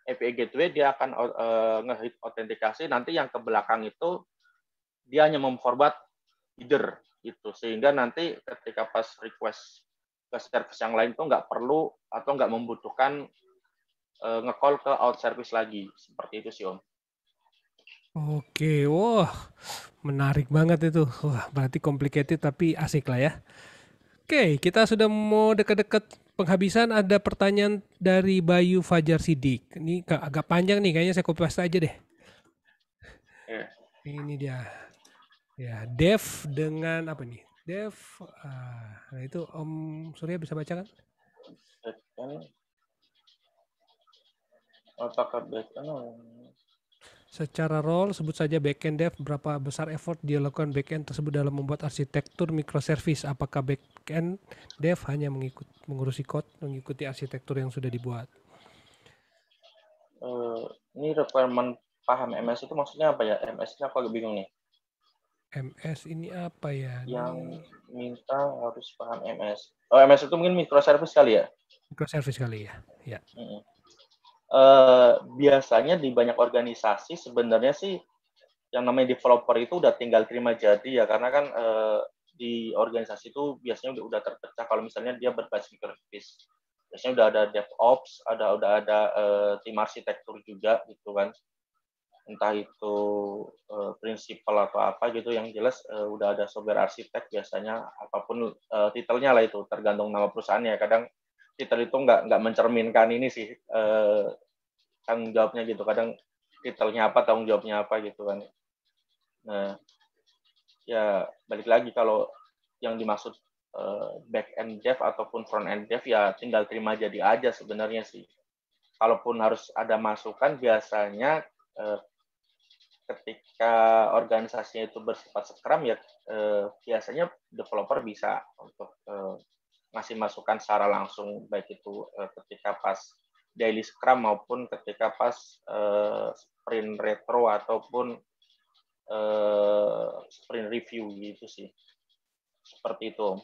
API gateway dia akan uh, ngehit autentikasi nanti yang ke belakang itu dia hanya memformat header itu sehingga nanti ketika pas request ke service yang lain tuh nggak perlu atau nggak membutuhkan uh, ngecall ke out service lagi seperti itu sih om. Oke, wah menarik banget itu. Wah berarti complicated tapi asik lah ya. Oke, kita sudah mau dekat-dekat penghabisan ada pertanyaan dari Bayu Fajar Sidik. Ini agak panjang nih, kayaknya saya copy paste aja deh. Iya. Ini dia. Ya, Dev dengan apa nih? Dev, uh, nah itu Om Surya bisa baca kan? back Secara role, sebut saja backend dev, berapa besar effort dia lakukan backend tersebut dalam membuat arsitektur microservice? Apakah backend dev hanya mengikut, mengurusi code, mengikuti arsitektur yang sudah dibuat? Uh, ini requirement paham MS itu maksudnya apa ya? MS ini aku agak bingung nih. MS ini apa ya? Yang minta harus paham MS. Oh, MS itu mungkin microservice kali ya? Microservice kali ya, ya. Hmm. Uh, biasanya di banyak organisasi sebenarnya sih yang namanya developer itu udah tinggal terima jadi ya karena kan uh, di organisasi itu biasanya udah, udah terpecah kalau misalnya dia berbasis microservice biasanya udah ada DevOps ada udah ada uh, tim arsitektur juga gitu kan entah itu e, prinsipal atau apa gitu yang jelas e, udah ada software arsitek biasanya apapun e, titelnya lah itu tergantung nama perusahaannya kadang titel itu nggak nggak mencerminkan ini sih e, tanggung jawabnya gitu kadang titelnya apa tanggung jawabnya apa gitu kan nah ya balik lagi kalau yang dimaksud e, back end dev ataupun front end dev ya tinggal terima jadi aja sebenarnya sih kalaupun harus ada masukan biasanya ketika organisasinya itu bersifat scrum ya eh, biasanya developer bisa untuk eh, ngasih masukan secara langsung baik itu eh, ketika pas daily scrum maupun ketika pas eh, sprint retro ataupun eh, sprint review gitu sih seperti itu.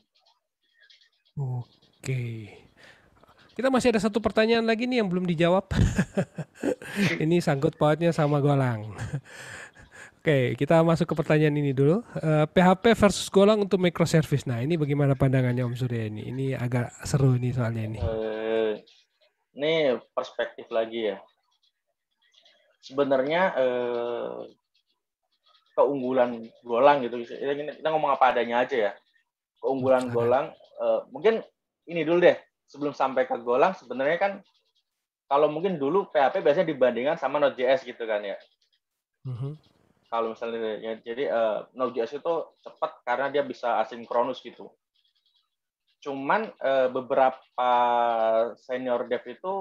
Oke. Okay. Kita masih ada satu pertanyaan lagi nih yang belum dijawab. ini sangkut pautnya sama Golang. Oke, kita masuk ke pertanyaan ini dulu. Uh, eh, PHP versus Golang untuk microservice. Nah, ini bagaimana pandangannya Om Surya ini? Ini agak seru nih soalnya ini. Uh, ini perspektif lagi ya. Sebenarnya uh, keunggulan Golang gitu. Kita, kita ngomong apa adanya aja ya. Keunggulan Golang. Uh, mungkin ini dulu deh sebelum sampai ke Golang sebenarnya kan kalau mungkin dulu PHP biasanya dibandingkan sama Node.js gitu kan ya. Mm-hmm. Kalau misalnya ya, jadi uh, Node.js itu cepat karena dia bisa asinkronus gitu. Cuman uh, beberapa senior dev itu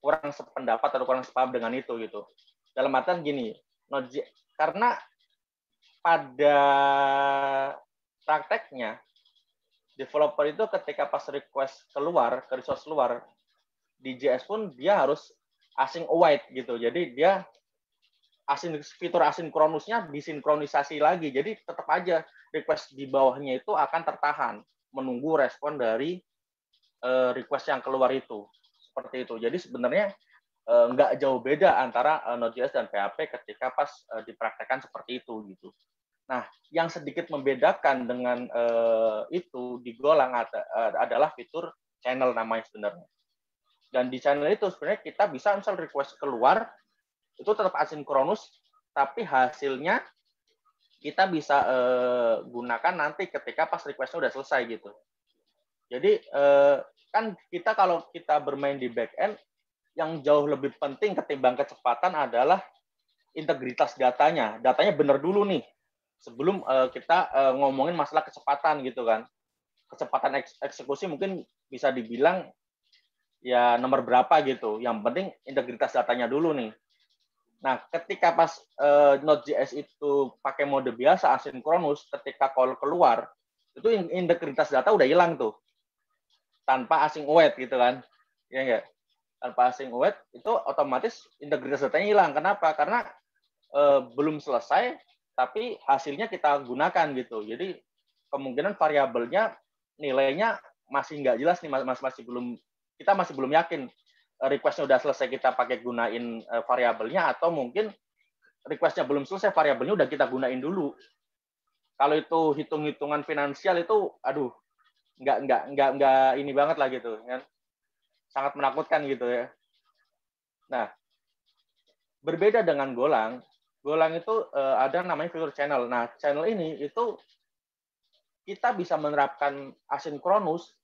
kurang sependapat atau kurang sepaham dengan itu gitu. Dalam artian gini, Node.js karena pada prakteknya developer itu ketika pas request keluar ke resource luar di JS pun dia harus async await gitu. Jadi dia asin fitur asinkronusnya disinkronisasi lagi. Jadi tetap aja request di bawahnya itu akan tertahan menunggu respon dari eh, request yang keluar itu. Seperti itu. Jadi sebenarnya eh, nggak jauh beda antara eh, Node.js dan PHP ketika pas dipraktekkan seperti itu gitu. Nah, yang sedikit membedakan dengan uh, itu di Golang ada, uh, adalah fitur channel namanya sebenarnya. Dan di channel itu sebenarnya kita bisa misal request keluar, itu tetap asinkronus, tapi hasilnya kita bisa uh, gunakan nanti ketika pas requestnya udah selesai gitu. Jadi uh, kan kita kalau kita bermain di backend, yang jauh lebih penting ketimbang kecepatan adalah integritas datanya. Datanya benar dulu nih sebelum uh, kita uh, ngomongin masalah kecepatan gitu kan kecepatan eks eksekusi mungkin bisa dibilang ya nomor berapa gitu yang penting integritas datanya dulu nih nah ketika pas uh, Node.js itu pakai mode biasa asinkronus ketika call keluar itu integritas data udah hilang tuh tanpa async await gitu kan ya enggak tanpa async await itu otomatis integritas datanya hilang kenapa karena uh, belum selesai tapi hasilnya kita gunakan gitu. Jadi kemungkinan variabelnya nilainya masih nggak jelas nih masih masih belum kita masih belum yakin requestnya udah selesai kita pakai gunain e, variabelnya atau mungkin requestnya belum selesai variabelnya udah kita gunain dulu. Kalau itu hitung-hitungan finansial itu aduh nggak nggak nggak nggak ini banget lah gitu kan sangat menakutkan gitu ya. Nah berbeda dengan Golang Golang itu uh, ada namanya fitur channel. Nah, channel ini itu kita bisa menerapkan asinkronus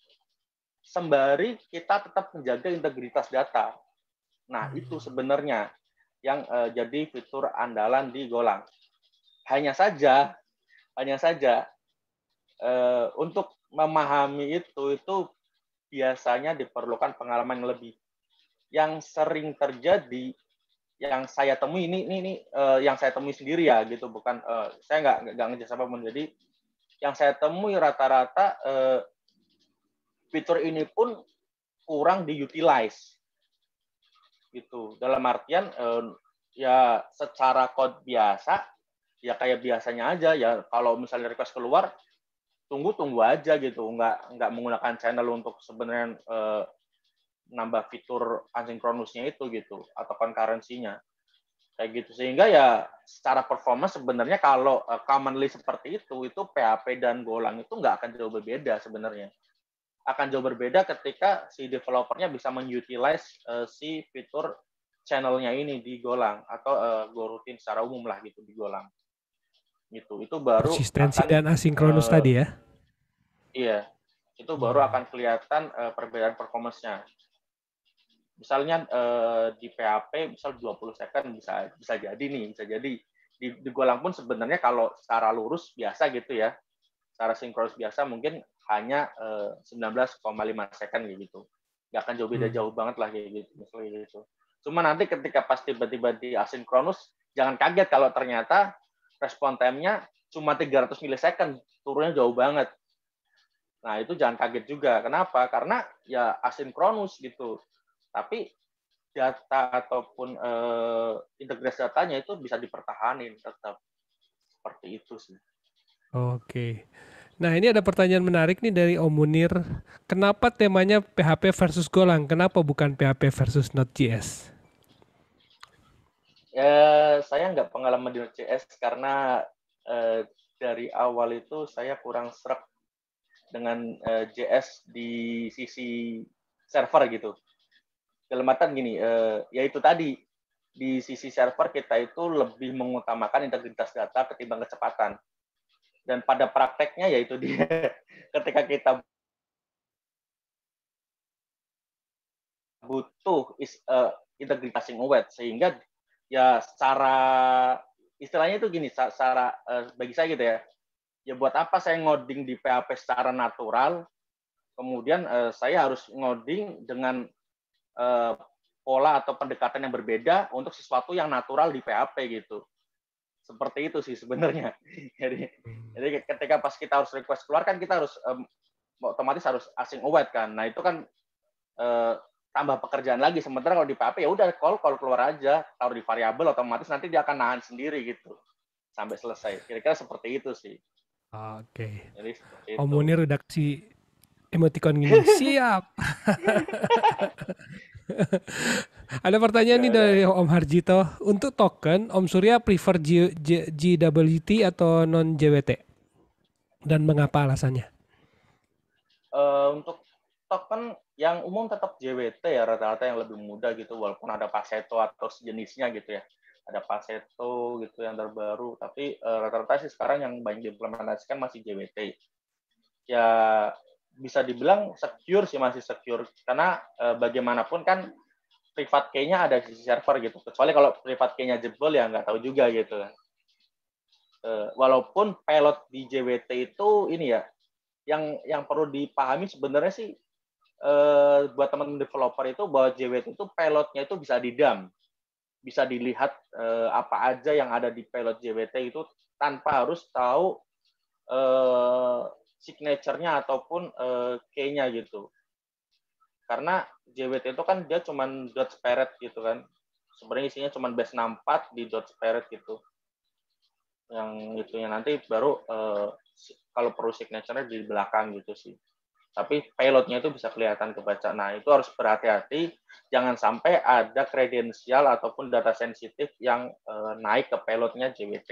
sembari kita tetap menjaga integritas data. Nah, hmm. itu sebenarnya yang uh, jadi fitur andalan di Golang. Hanya saja, hanya saja uh, untuk memahami itu itu biasanya diperlukan pengalaman yang lebih. Yang sering terjadi yang saya temui ini ini, ini uh, yang saya temui sendiri ya gitu bukan uh, saya nggak nggak ngejar pun jadi yang saya temui rata-rata uh, fitur ini pun kurang diutilize gitu dalam artian uh, ya secara code biasa ya kayak biasanya aja ya kalau misalnya request keluar tunggu tunggu aja gitu nggak nggak menggunakan channel untuk sebenarnya uh, nambah fitur asinkronusnya itu gitu atau konkurensinya kayak gitu sehingga ya secara performa sebenarnya kalau uh, commonly seperti itu itu PHP dan Golang itu nggak akan jauh berbeda sebenarnya akan jauh berbeda ketika si developernya bisa mengutilize uh, eh, si fitur channelnya ini di Golang atau uh, eh, GoRoutine secara umum lah gitu di Golang gitu itu baru konsistensi dan asinkronus uh, tadi ya iya itu baru hmm. akan kelihatan uh, perbedaan performance-nya misalnya eh, di PHP misal 20 second bisa bisa jadi nih bisa jadi di, di Golang pun sebenarnya kalau secara lurus biasa gitu ya secara sinkronus biasa mungkin hanya eh, 19,5 second gitu nggak akan jauh beda hmm. jauh banget lah gitu misalnya gitu cuma nanti ketika pas tiba-tiba di asinkronus jangan kaget kalau ternyata respon time-nya cuma 300 milisecond turunnya jauh banget Nah, itu jangan kaget juga. Kenapa? Karena ya asinkronus gitu. Tapi data ataupun eh, integrasi datanya itu bisa dipertahankan tetap seperti itu sih. Oke. Nah, ini ada pertanyaan menarik nih dari Om Munir. Kenapa temanya PHP versus Golang? Kenapa bukan PHP versus Node.js? Ya, eh, saya nggak pengalaman di Node.js karena eh, dari awal itu saya kurang serap dengan eh, JS di sisi server gitu kelematan gini eh, ya itu tadi di sisi server kita itu lebih mengutamakan integritas data ketimbang kecepatan dan pada prakteknya yaitu dia ketika kita butuh is, uh, integritas yang awet sehingga ya secara istilahnya itu gini secara uh, bagi saya gitu ya ya buat apa saya ngoding di PHP secara natural kemudian uh, saya harus ngoding dengan Eh, pola atau pendekatan yang berbeda untuk sesuatu yang natural di PHP gitu. Seperti itu sih sebenarnya. jadi, hmm. jadi ketika pas kita harus request keluar kan kita harus um, otomatis harus asing await kan. Nah itu kan uh, tambah pekerjaan lagi. Sementara kalau di PHP ya udah call call keluar aja, taruh di variabel otomatis nanti dia akan nahan sendiri gitu sampai selesai. Kira-kira seperti itu sih. Oke. Okay. Komunir Om redaksi emoticon gini. Siap. Ada pertanyaan nih dari Om Harjito. Untuk token, Om Surya prefer G, G, GWT atau non JWT? Dan mengapa alasannya? Uh, untuk token yang umum tetap JWT ya rata-rata yang lebih mudah gitu walaupun ada Paseto atau sejenisnya gitu ya ada Paseto gitu yang terbaru tapi eh, rata-rata sih sekarang yang banyak diimplementasikan masih JWT ya bisa dibilang secure sih masih secure karena e, bagaimanapun kan private key-nya ada di server gitu. Kecuali kalau private key-nya jebol ya nggak tahu juga gitu kan. E, walaupun pilot di JWT itu ini ya yang yang perlu dipahami sebenarnya sih e, buat teman developer itu bahwa JWT itu pilotnya itu bisa didam bisa dilihat eh, apa aja yang ada di pilot JWT itu tanpa harus tahu eh, signaturenya ataupun uh, eh, key gitu. Karena JWT itu kan dia cuma dot spread gitu kan. Sebenarnya isinya cuma base 64 di dot spread gitu. Yang itunya nanti baru uh, kalau perlu signaturenya di belakang gitu sih. Tapi payloadnya itu bisa kelihatan kebaca. Nah, itu harus berhati-hati. Jangan sampai ada kredensial ataupun data sensitif yang uh, naik ke payloadnya JWT.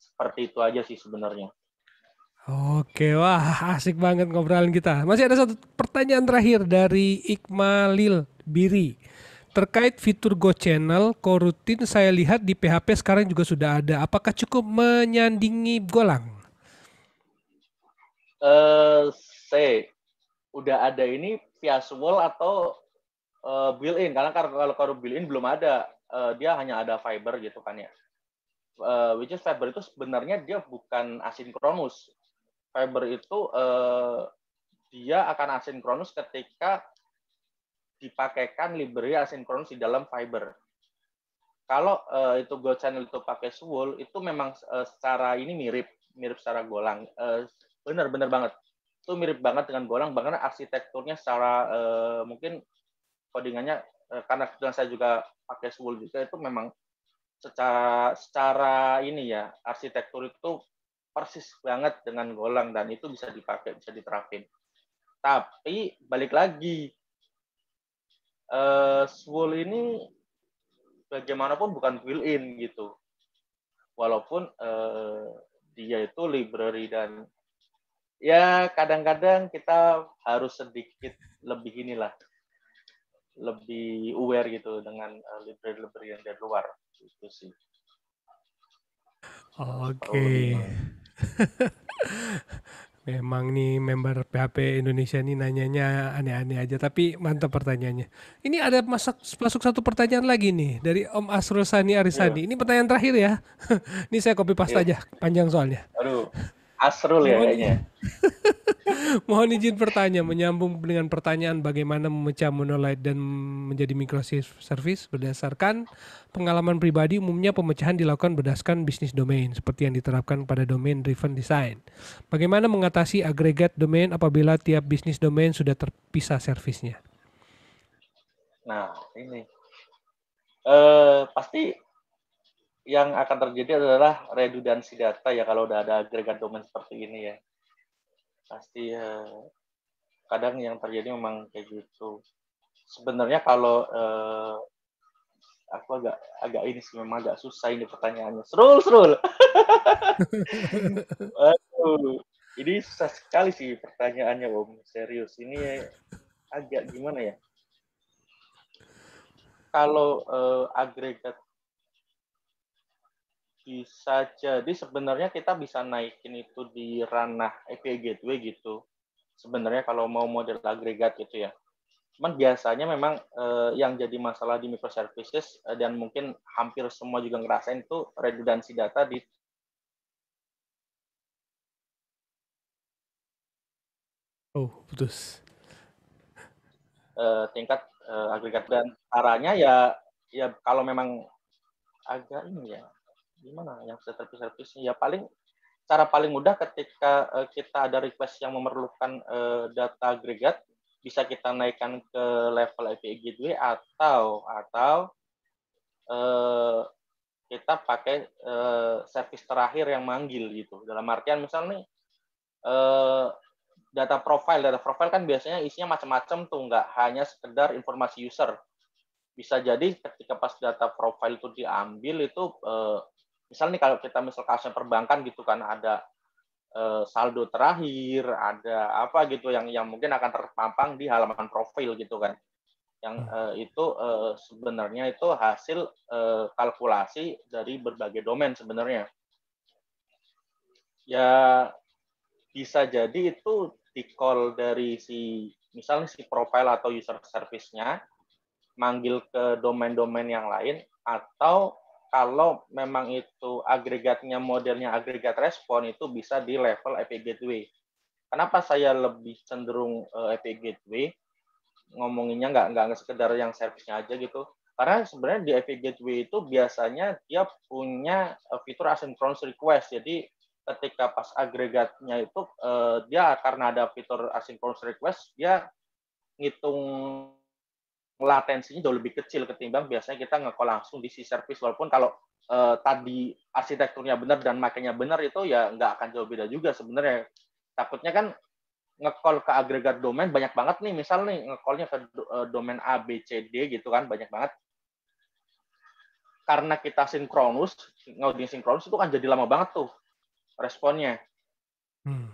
Seperti itu aja sih sebenarnya. Oke, wah asik banget ngobrolin kita. Masih ada satu pertanyaan terakhir dari Iqmalil Biri. Terkait fitur Go Channel, korutin saya lihat di PHP sekarang juga sudah ada. Apakah cukup menyandingi Golang? Uh, eh, saya udah ada ini visual atau uh, built-in. Karena kalau kalau built-in belum ada, uh, dia hanya ada fiber gitu kan ya. Uh, which is fiber itu sebenarnya dia bukan asinkronus fiber itu eh, dia akan asinkronus ketika dipakaikan library asinkronus di dalam fiber. Kalau eh, itu go channel itu pakai swole itu memang eh, secara ini mirip mirip secara golang. Bener bener eh, banget. Itu mirip banget dengan golang, bahkan arsitekturnya secara eh, mungkin codingannya eh, karena kebetulan saya juga pakai swole juga itu memang secara secara ini ya arsitektur itu persis banget dengan golang dan itu bisa dipakai, bisa diterapin. Tapi balik lagi, uh, ini bagaimanapun bukan built-in gitu. Walaupun uh, dia itu library dan ya kadang-kadang kita harus sedikit lebih inilah, lebih aware gitu dengan eh, library-library yang dari luar itu sih. Oke. Memang nih member PHP Indonesia nih nanyanya aneh-aneh aja, tapi mantap pertanyaannya. Ini ada masuk masuk satu pertanyaan lagi nih dari Om Asrul Sani Arisani. Ya. Ini pertanyaan terakhir ya. ini saya copy paste ya. aja, panjang soalnya. Aduh. Asrul ya kayaknya. Mohon izin bertanya, menyambung dengan pertanyaan bagaimana memecah monolite dan menjadi microservice berdasarkan pengalaman pribadi umumnya pemecahan dilakukan berdasarkan bisnis domain seperti yang diterapkan pada domain driven design. Bagaimana mengatasi agregat domain apabila tiap bisnis domain sudah terpisah servisnya? Nah, ini eh, pasti yang akan terjadi adalah redundansi data ya kalau udah ada agregat domain seperti ini ya. Pasti eh, kadang yang terjadi memang kayak gitu. Sebenarnya kalau eh, aku agak agak ini sih memang agak susah ini pertanyaannya. Serul serul. Aduh. Ini susah sekali sih pertanyaannya Om. Serius ini agak gimana ya? Kalau eh, agregat bisa jadi sebenarnya kita bisa naikin itu di ranah API gateway gitu sebenarnya kalau mau model agregat gitu ya cuman biasanya memang eh, yang jadi masalah di microservices eh, dan mungkin hampir semua juga ngerasain itu redundansi data di oh putus eh, tingkat eh, agregat dan caranya ya ya kalau memang agak ini ya gimana yang service-service ya paling cara paling mudah ketika uh, kita ada request yang memerlukan uh, data agregat bisa kita naikkan ke level API Gateway atau atau uh, kita pakai uh, service terakhir yang manggil gitu dalam artian misalnya uh, data profile data profile kan biasanya isinya macam-macam tuh nggak hanya sekedar informasi user bisa jadi ketika pas data profile itu diambil itu uh, misalnya nih kalau kita misal kasusnya perbankan gitu kan ada eh, saldo terakhir, ada apa gitu yang yang mungkin akan terpampang di halaman profil gitu kan. Yang hmm. eh, itu eh, sebenarnya itu hasil eh, kalkulasi dari berbagai domain sebenarnya. Ya bisa jadi itu di call dari si misalnya si profile atau user service-nya manggil ke domain-domain yang lain atau kalau memang itu agregatnya modelnya agregat respon itu bisa di level API gateway. Kenapa saya lebih cenderung API eh, gateway? Ngomonginnya nggak nggak sekedar yang servisnya aja gitu. Karena sebenarnya di API gateway itu biasanya dia punya eh, fitur asynchronous request. Jadi ketika pas agregatnya itu eh, dia karena ada fitur asynchronous request dia ngitung latensinya jauh lebih kecil ketimbang biasanya kita ngekol langsung di si service walaupun kalau eh, tadi arsitekturnya benar dan makanya benar itu ya nggak akan jauh beda juga sebenarnya takutnya kan ngekol ke agregat domain banyak banget nih misal nih ngekolnya ke eh, domain A B C D gitu kan banyak banget karena kita sinkronus ngoding sinkronus itu kan jadi lama banget tuh responnya hmm.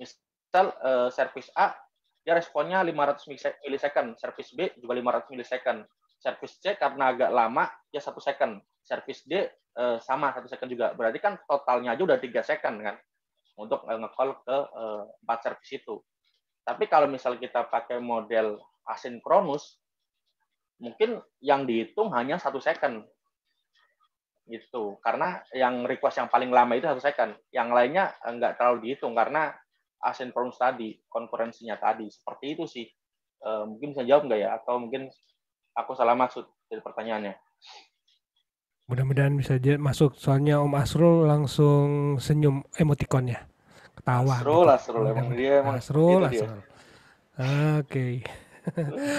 misal eh, service A dia responnya 500 milisecond. Service B juga 500 milisecond. Service C karena agak lama, ya satu second. Service D eh, sama satu second juga. Berarti kan totalnya aja udah tiga second kan untuk eh, nge ke eh, empat service itu. Tapi kalau misal kita pakai model asinkronus, mungkin yang dihitung hanya satu second gitu karena yang request yang paling lama itu satu second yang lainnya enggak eh, terlalu dihitung karena ASEAN Forums tadi, konferensinya tadi. Seperti itu sih. E, mungkin bisa jawab nggak ya? Atau mungkin aku salah maksud dari pertanyaannya? Mudah-mudahan bisa masuk. Soalnya Om Asrul langsung senyum emotikonnya. Ketawa. Asrul, gitu. Asrul. Emang dia emang Asrul, Asrul. Oke. Okay.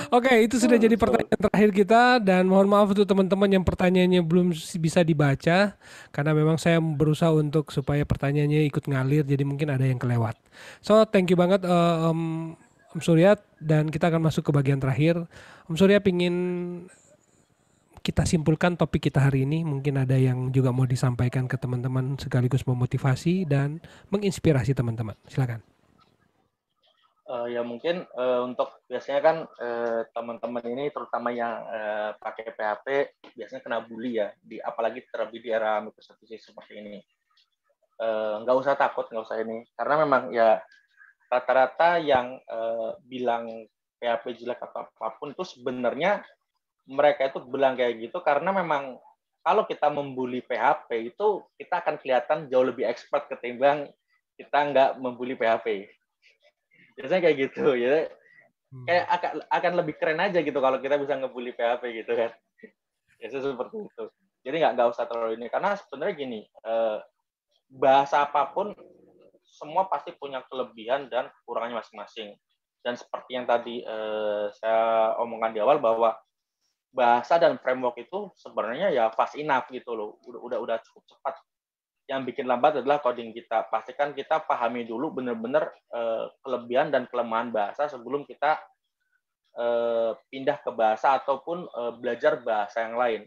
Oke, okay, itu sudah jadi pertanyaan terakhir kita dan mohon maaf untuk teman-teman yang pertanyaannya belum bisa dibaca karena memang saya berusaha untuk supaya pertanyaannya ikut ngalir jadi mungkin ada yang kelewat. So, thank you banget uh, um, Om Surya dan kita akan masuk ke bagian terakhir. Om Surya pingin kita simpulkan topik kita hari ini mungkin ada yang juga mau disampaikan ke teman-teman sekaligus memotivasi dan menginspirasi teman-teman. Silakan. Uh, ya mungkin uh, untuk biasanya kan uh, teman-teman ini terutama yang uh, pakai PHP biasanya kena bully ya di apalagi terlebih di era microservices seperti ini nggak uh, usah takut nggak usah ini karena memang ya rata-rata yang uh, bilang PHP jelek atau apapun itu sebenarnya mereka itu bilang kayak gitu karena memang kalau kita membuli PHP itu kita akan kelihatan jauh lebih expert ketimbang kita nggak membuli PHP biasanya kayak gitu ya hmm. kayak akan akan lebih keren aja gitu kalau kita bisa ngebully PHP gitu kan biasanya seperti itu jadi nggak nggak usah terlalu ini karena sebenarnya gini eh, bahasa apapun semua pasti punya kelebihan dan kurangnya masing-masing dan seperti yang tadi eh, saya omongkan di awal bahwa bahasa dan framework itu sebenarnya ya fast enough gitu loh udah udah udah cukup cepat yang bikin lambat adalah coding kita. Pastikan kita pahami dulu benar-benar eh, kelebihan dan kelemahan bahasa sebelum kita eh, pindah ke bahasa ataupun eh, belajar bahasa yang lain.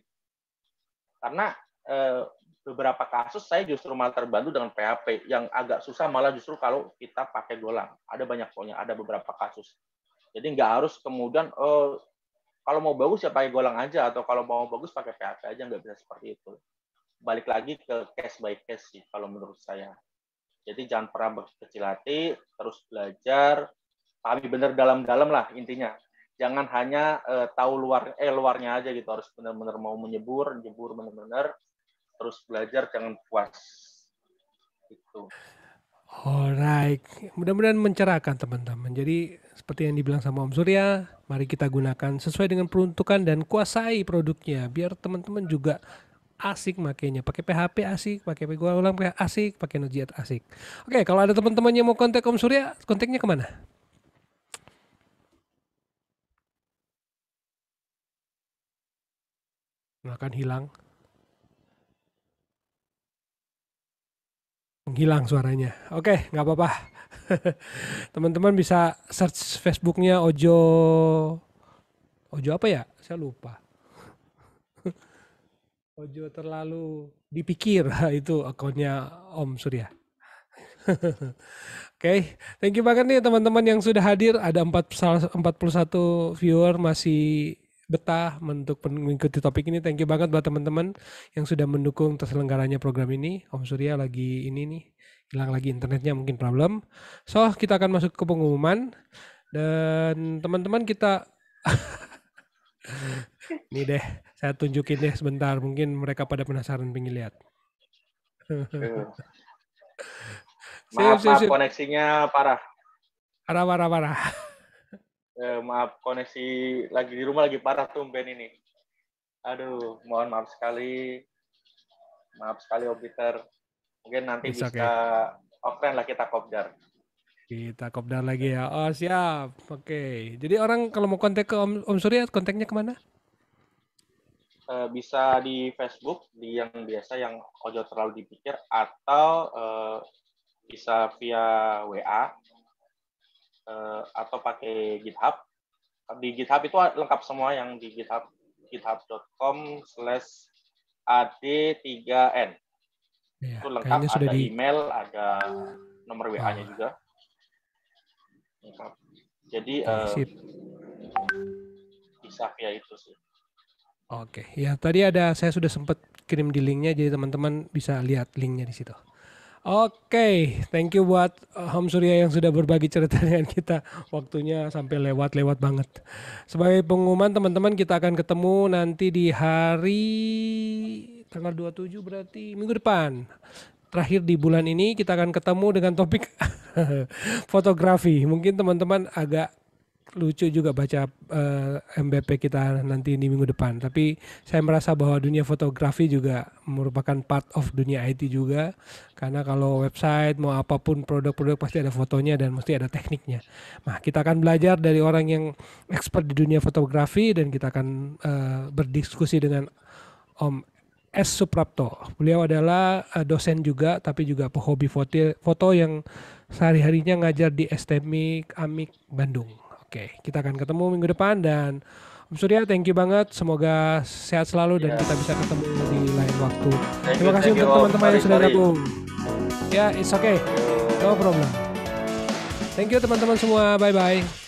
Karena eh, beberapa kasus saya justru malah terbantu dengan PHP yang agak susah malah justru kalau kita pakai Golang. Ada banyak soalnya, ada beberapa kasus. Jadi nggak harus kemudian oh, kalau mau bagus ya pakai Golang aja atau kalau mau bagus pakai PHP aja nggak bisa seperti itu balik lagi ke case by case sih kalau menurut saya. Jadi jangan pernah berkecil hati, terus belajar, tapi benar dalam-dalam lah intinya. Jangan hanya uh, tahu luar eh luarnya aja gitu, harus benar-benar mau menyebur, menyebur benar-benar, terus belajar jangan puas. itu. Alright, mudah-mudahan mencerahkan teman-teman. Jadi seperti yang dibilang sama Om Surya, mari kita gunakan sesuai dengan peruntukan dan kuasai produknya biar teman-teman juga asik makanya pakai PHP asik pakai gua ulang PHP asik pakai Node.js asik oke okay, kalau ada teman-teman yang mau kontak Om Surya kontaknya kemana akan hilang menghilang suaranya. Oke, okay, nggak apa-apa. Teman-teman bisa search Facebooknya Ojo Ojo apa ya? Saya lupa. Ojo terlalu dipikir itu akunnya Om Surya. Oke, okay. thank you banget nih teman-teman yang sudah hadir. Ada 41 viewer masih betah untuk mengikuti topik ini. Thank you banget buat teman-teman yang sudah mendukung terselenggaranya program ini. Om Surya lagi ini nih, hilang lagi internetnya mungkin problem. So, kita akan masuk ke pengumuman. Dan teman-teman kita... ini deh saya tunjukin deh sebentar, mungkin mereka pada penasaran pengen lihat. maaf, maaf koneksinya parah. Parah, parah, parah. Eh, maaf koneksi lagi di rumah lagi parah tuh Ben ini. Aduh, mohon maaf sekali. Maaf sekali obiter Mungkin nanti It's bisa okay. offline lah kita kopdar. Kita kopdar lagi ya. Oh siap. Oke. Okay. Jadi orang kalau mau kontak ke Om, Om Surya kontaknya kemana? Eh, bisa di Facebook di yang biasa yang ojo terlalu dipikir atau uh, bisa via WA uh, eh, atau pakai GitHub di GitHub itu lengkap semua yang di GitHub github.com slash ad3n ya, itu lengkap ada di... email ada nomor WA-nya oh. juga lengkap jadi uh, bisa via itu sih Oke, ya tadi ada saya sudah sempat kirim di linknya, jadi teman-teman bisa lihat linknya di situ. Oke, thank you buat Ham eh, Surya yang sudah berbagi cerita dengan kita. Waktunya sampai lewat-lewat banget. Sebagai pengumuman teman-teman kita akan ketemu nanti di hari tanggal 27 berarti minggu depan terakhir di bulan ini kita akan ketemu dengan topik fotografi. Mungkin teman-teman agak lucu juga baca uh, eh, MBP kita nanti di minggu depan. Tapi saya merasa bahwa dunia fotografi juga merupakan part of dunia IT juga. Karena kalau website mau apapun produk-produk pasti ada fotonya dan mesti ada tekniknya. Nah, kita akan belajar dari orang yang expert di dunia fotografi dan kita akan uh, berdiskusi dengan Om S. Suprapto. Beliau adalah uh, dosen juga, tapi juga pehobi foto, foto yang sehari-harinya ngajar di STMI Amik Bandung. Oke, kita akan ketemu minggu depan dan Om Surya thank you banget. Semoga sehat selalu dan yeah. kita bisa ketemu di lain waktu. Thank Terima kasih untuk teman-teman yang sudah gabung. Ya, yeah, it's okay. No problem. Thank you teman-teman semua. Bye bye.